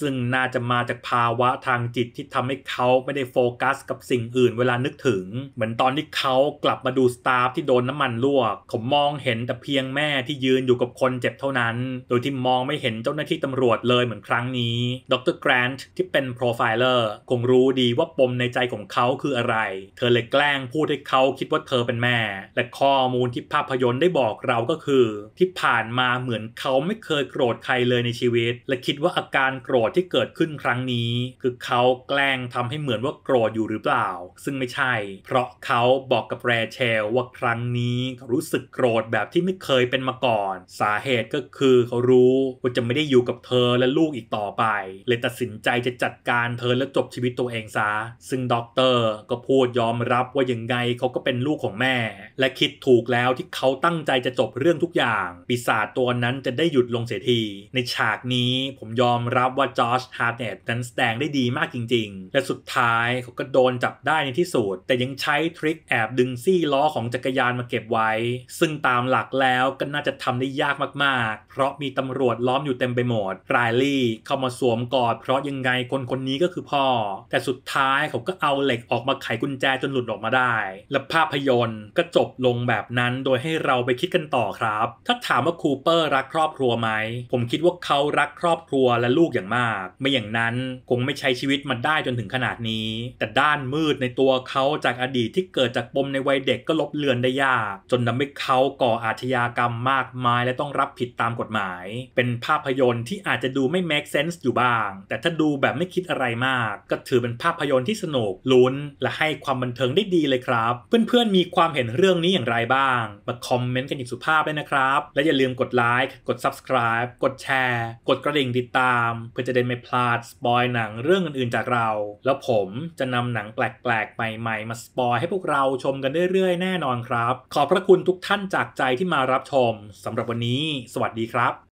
ซึ่งน่าจะมาจากภาวะทางจิตที่ทำให้เขาไม่ได้โฟกัสกับสิ่งอื่นเวลานึกถึง เหมือนตอนที่เขากลับมาดูสตาฟที่โดนน้ามันลวกผมมองเห็นแต่เพียงแม่ที่ยืนอยู่กับคนเจ็บเท่านั้น โดยที่มองไม่เห็นเจ้าหน้าที่ตำรวจเลยเหมือนครั้งนี้ดรแกรนท์ที่เป็นโปรไฟเลอร์คงรู้ดีว่าปมในใจของเขาคืออะไร เธอเลยแกล้งพูดให้เขาคิดว่าเธอเป็นแม่ และข้อมูลที่ภาพยนตร์ได้บอกเราก็คือ ที่ผ่านมาเหมือนเขาไม่เคยโกรธใครเลยในชีวิต และคิดว่าอาการโกรธที่เกิดขึ้นครั้งนี้ คือเขาแกล้งทำให้เหมือนว่าโกรธอยู่หรือเปล่า ซึ่งไม่ใช่ เพราะเขาบอกกับแรเชลว่าครั้งนี้เขารู้สึกโกรธแบบที่ไม่เคยเป็นมาก่อน สาเหตุก็คือเขารู้ว่าจะไม่ได้อยู่กับเธอและลูกอีกต่อไป เลยตัดสินใจจะจัดการเธอและจบชีวิตตัวเองซะซึ่งด็อกเตอร์ก็พูดยอมรับว่าอย่างไงเขาก็เป็นลูกของแม่ และคิดถูกแล้วที่เขาตั้งใจจะจบเรื่องทุกอย่างปีศาจตัวนั้นจะได้หยุดลงเสียที ในฉากนี้ผมยอมรับว่าจอชฮาร์เน็ตนั้นแสดงได้ดีมากจริงๆ และสุดท้ายเขาก็โดนจับได้ในที่สุด แต่ยังใช้ทริคแอบดึงซี่ล้อของจักรยานมาเก็บไว้ ซึ่งตามหลักแล้วก็น่าจะทำได้ยากมากๆ เพราะมีตำรวจล้อมอยู่เต็มไปหมดไรลี่เข้ามาสวมกอดเพราะยังไงคนคนนี้ก็คือพ่อ แต่สุดท้ายเขาก็เอาเหล็กออกมาไขกุญแจจนหลุดออกมาได้ และภาพยนตร์ก็จบลงแบบนั้นโดยให้เราไปคิดกันต่อครับถ้าถามว่าคูเปอร์รักครอบครัวไหม ผมคิดว่าเขารักครอบครัวและลูกอย่างมาก ไม่อย่างนั้น คงไม่ใช้ชีวิตมาได้จนถึงขนาดนี้แต่ด้านมืดในตัวเขาจากอดีตที่เกิดจากปมในวัยเด็กก็ลบเลือนได้ยาก จนทำให้เขาก่ออาชญากรรมมากมาย และต้องรับผิดตามกฎหมาย เป็นภาพยนตร์ที่อาจจะดูไม่ make sense อยู่บ้าง แต่ถ้าดูแบบไม่คิดอะไรมาก ก็ถือเป็นภาพยนตร์ที่สนุกลุ้น และให้ความบันเทิงได้ดีเลยครับ เพื่อนๆมีความเห็นเรื่องนี้อย่างไรบ้างมาคอมเมนต์กันอย่างสุภาพเลยนะครับและอย่าลืมกดไลค์ กด subscribe กดแชร์ กดกระดิ่งติดตาม เพื่อจะได้ไม่พลาดสปอยหนังเรื่องอื่นๆจากเรา แล้วผมจะนำหนังแปลกๆ ใหม่ๆ มาสปอยให้พวกเราชมกันเรื่อยๆแน่นอนครับ ขอบพระคุณทุกท่านจากใจที่มารับชมสำหรับวันนี้ สวัสดีครับ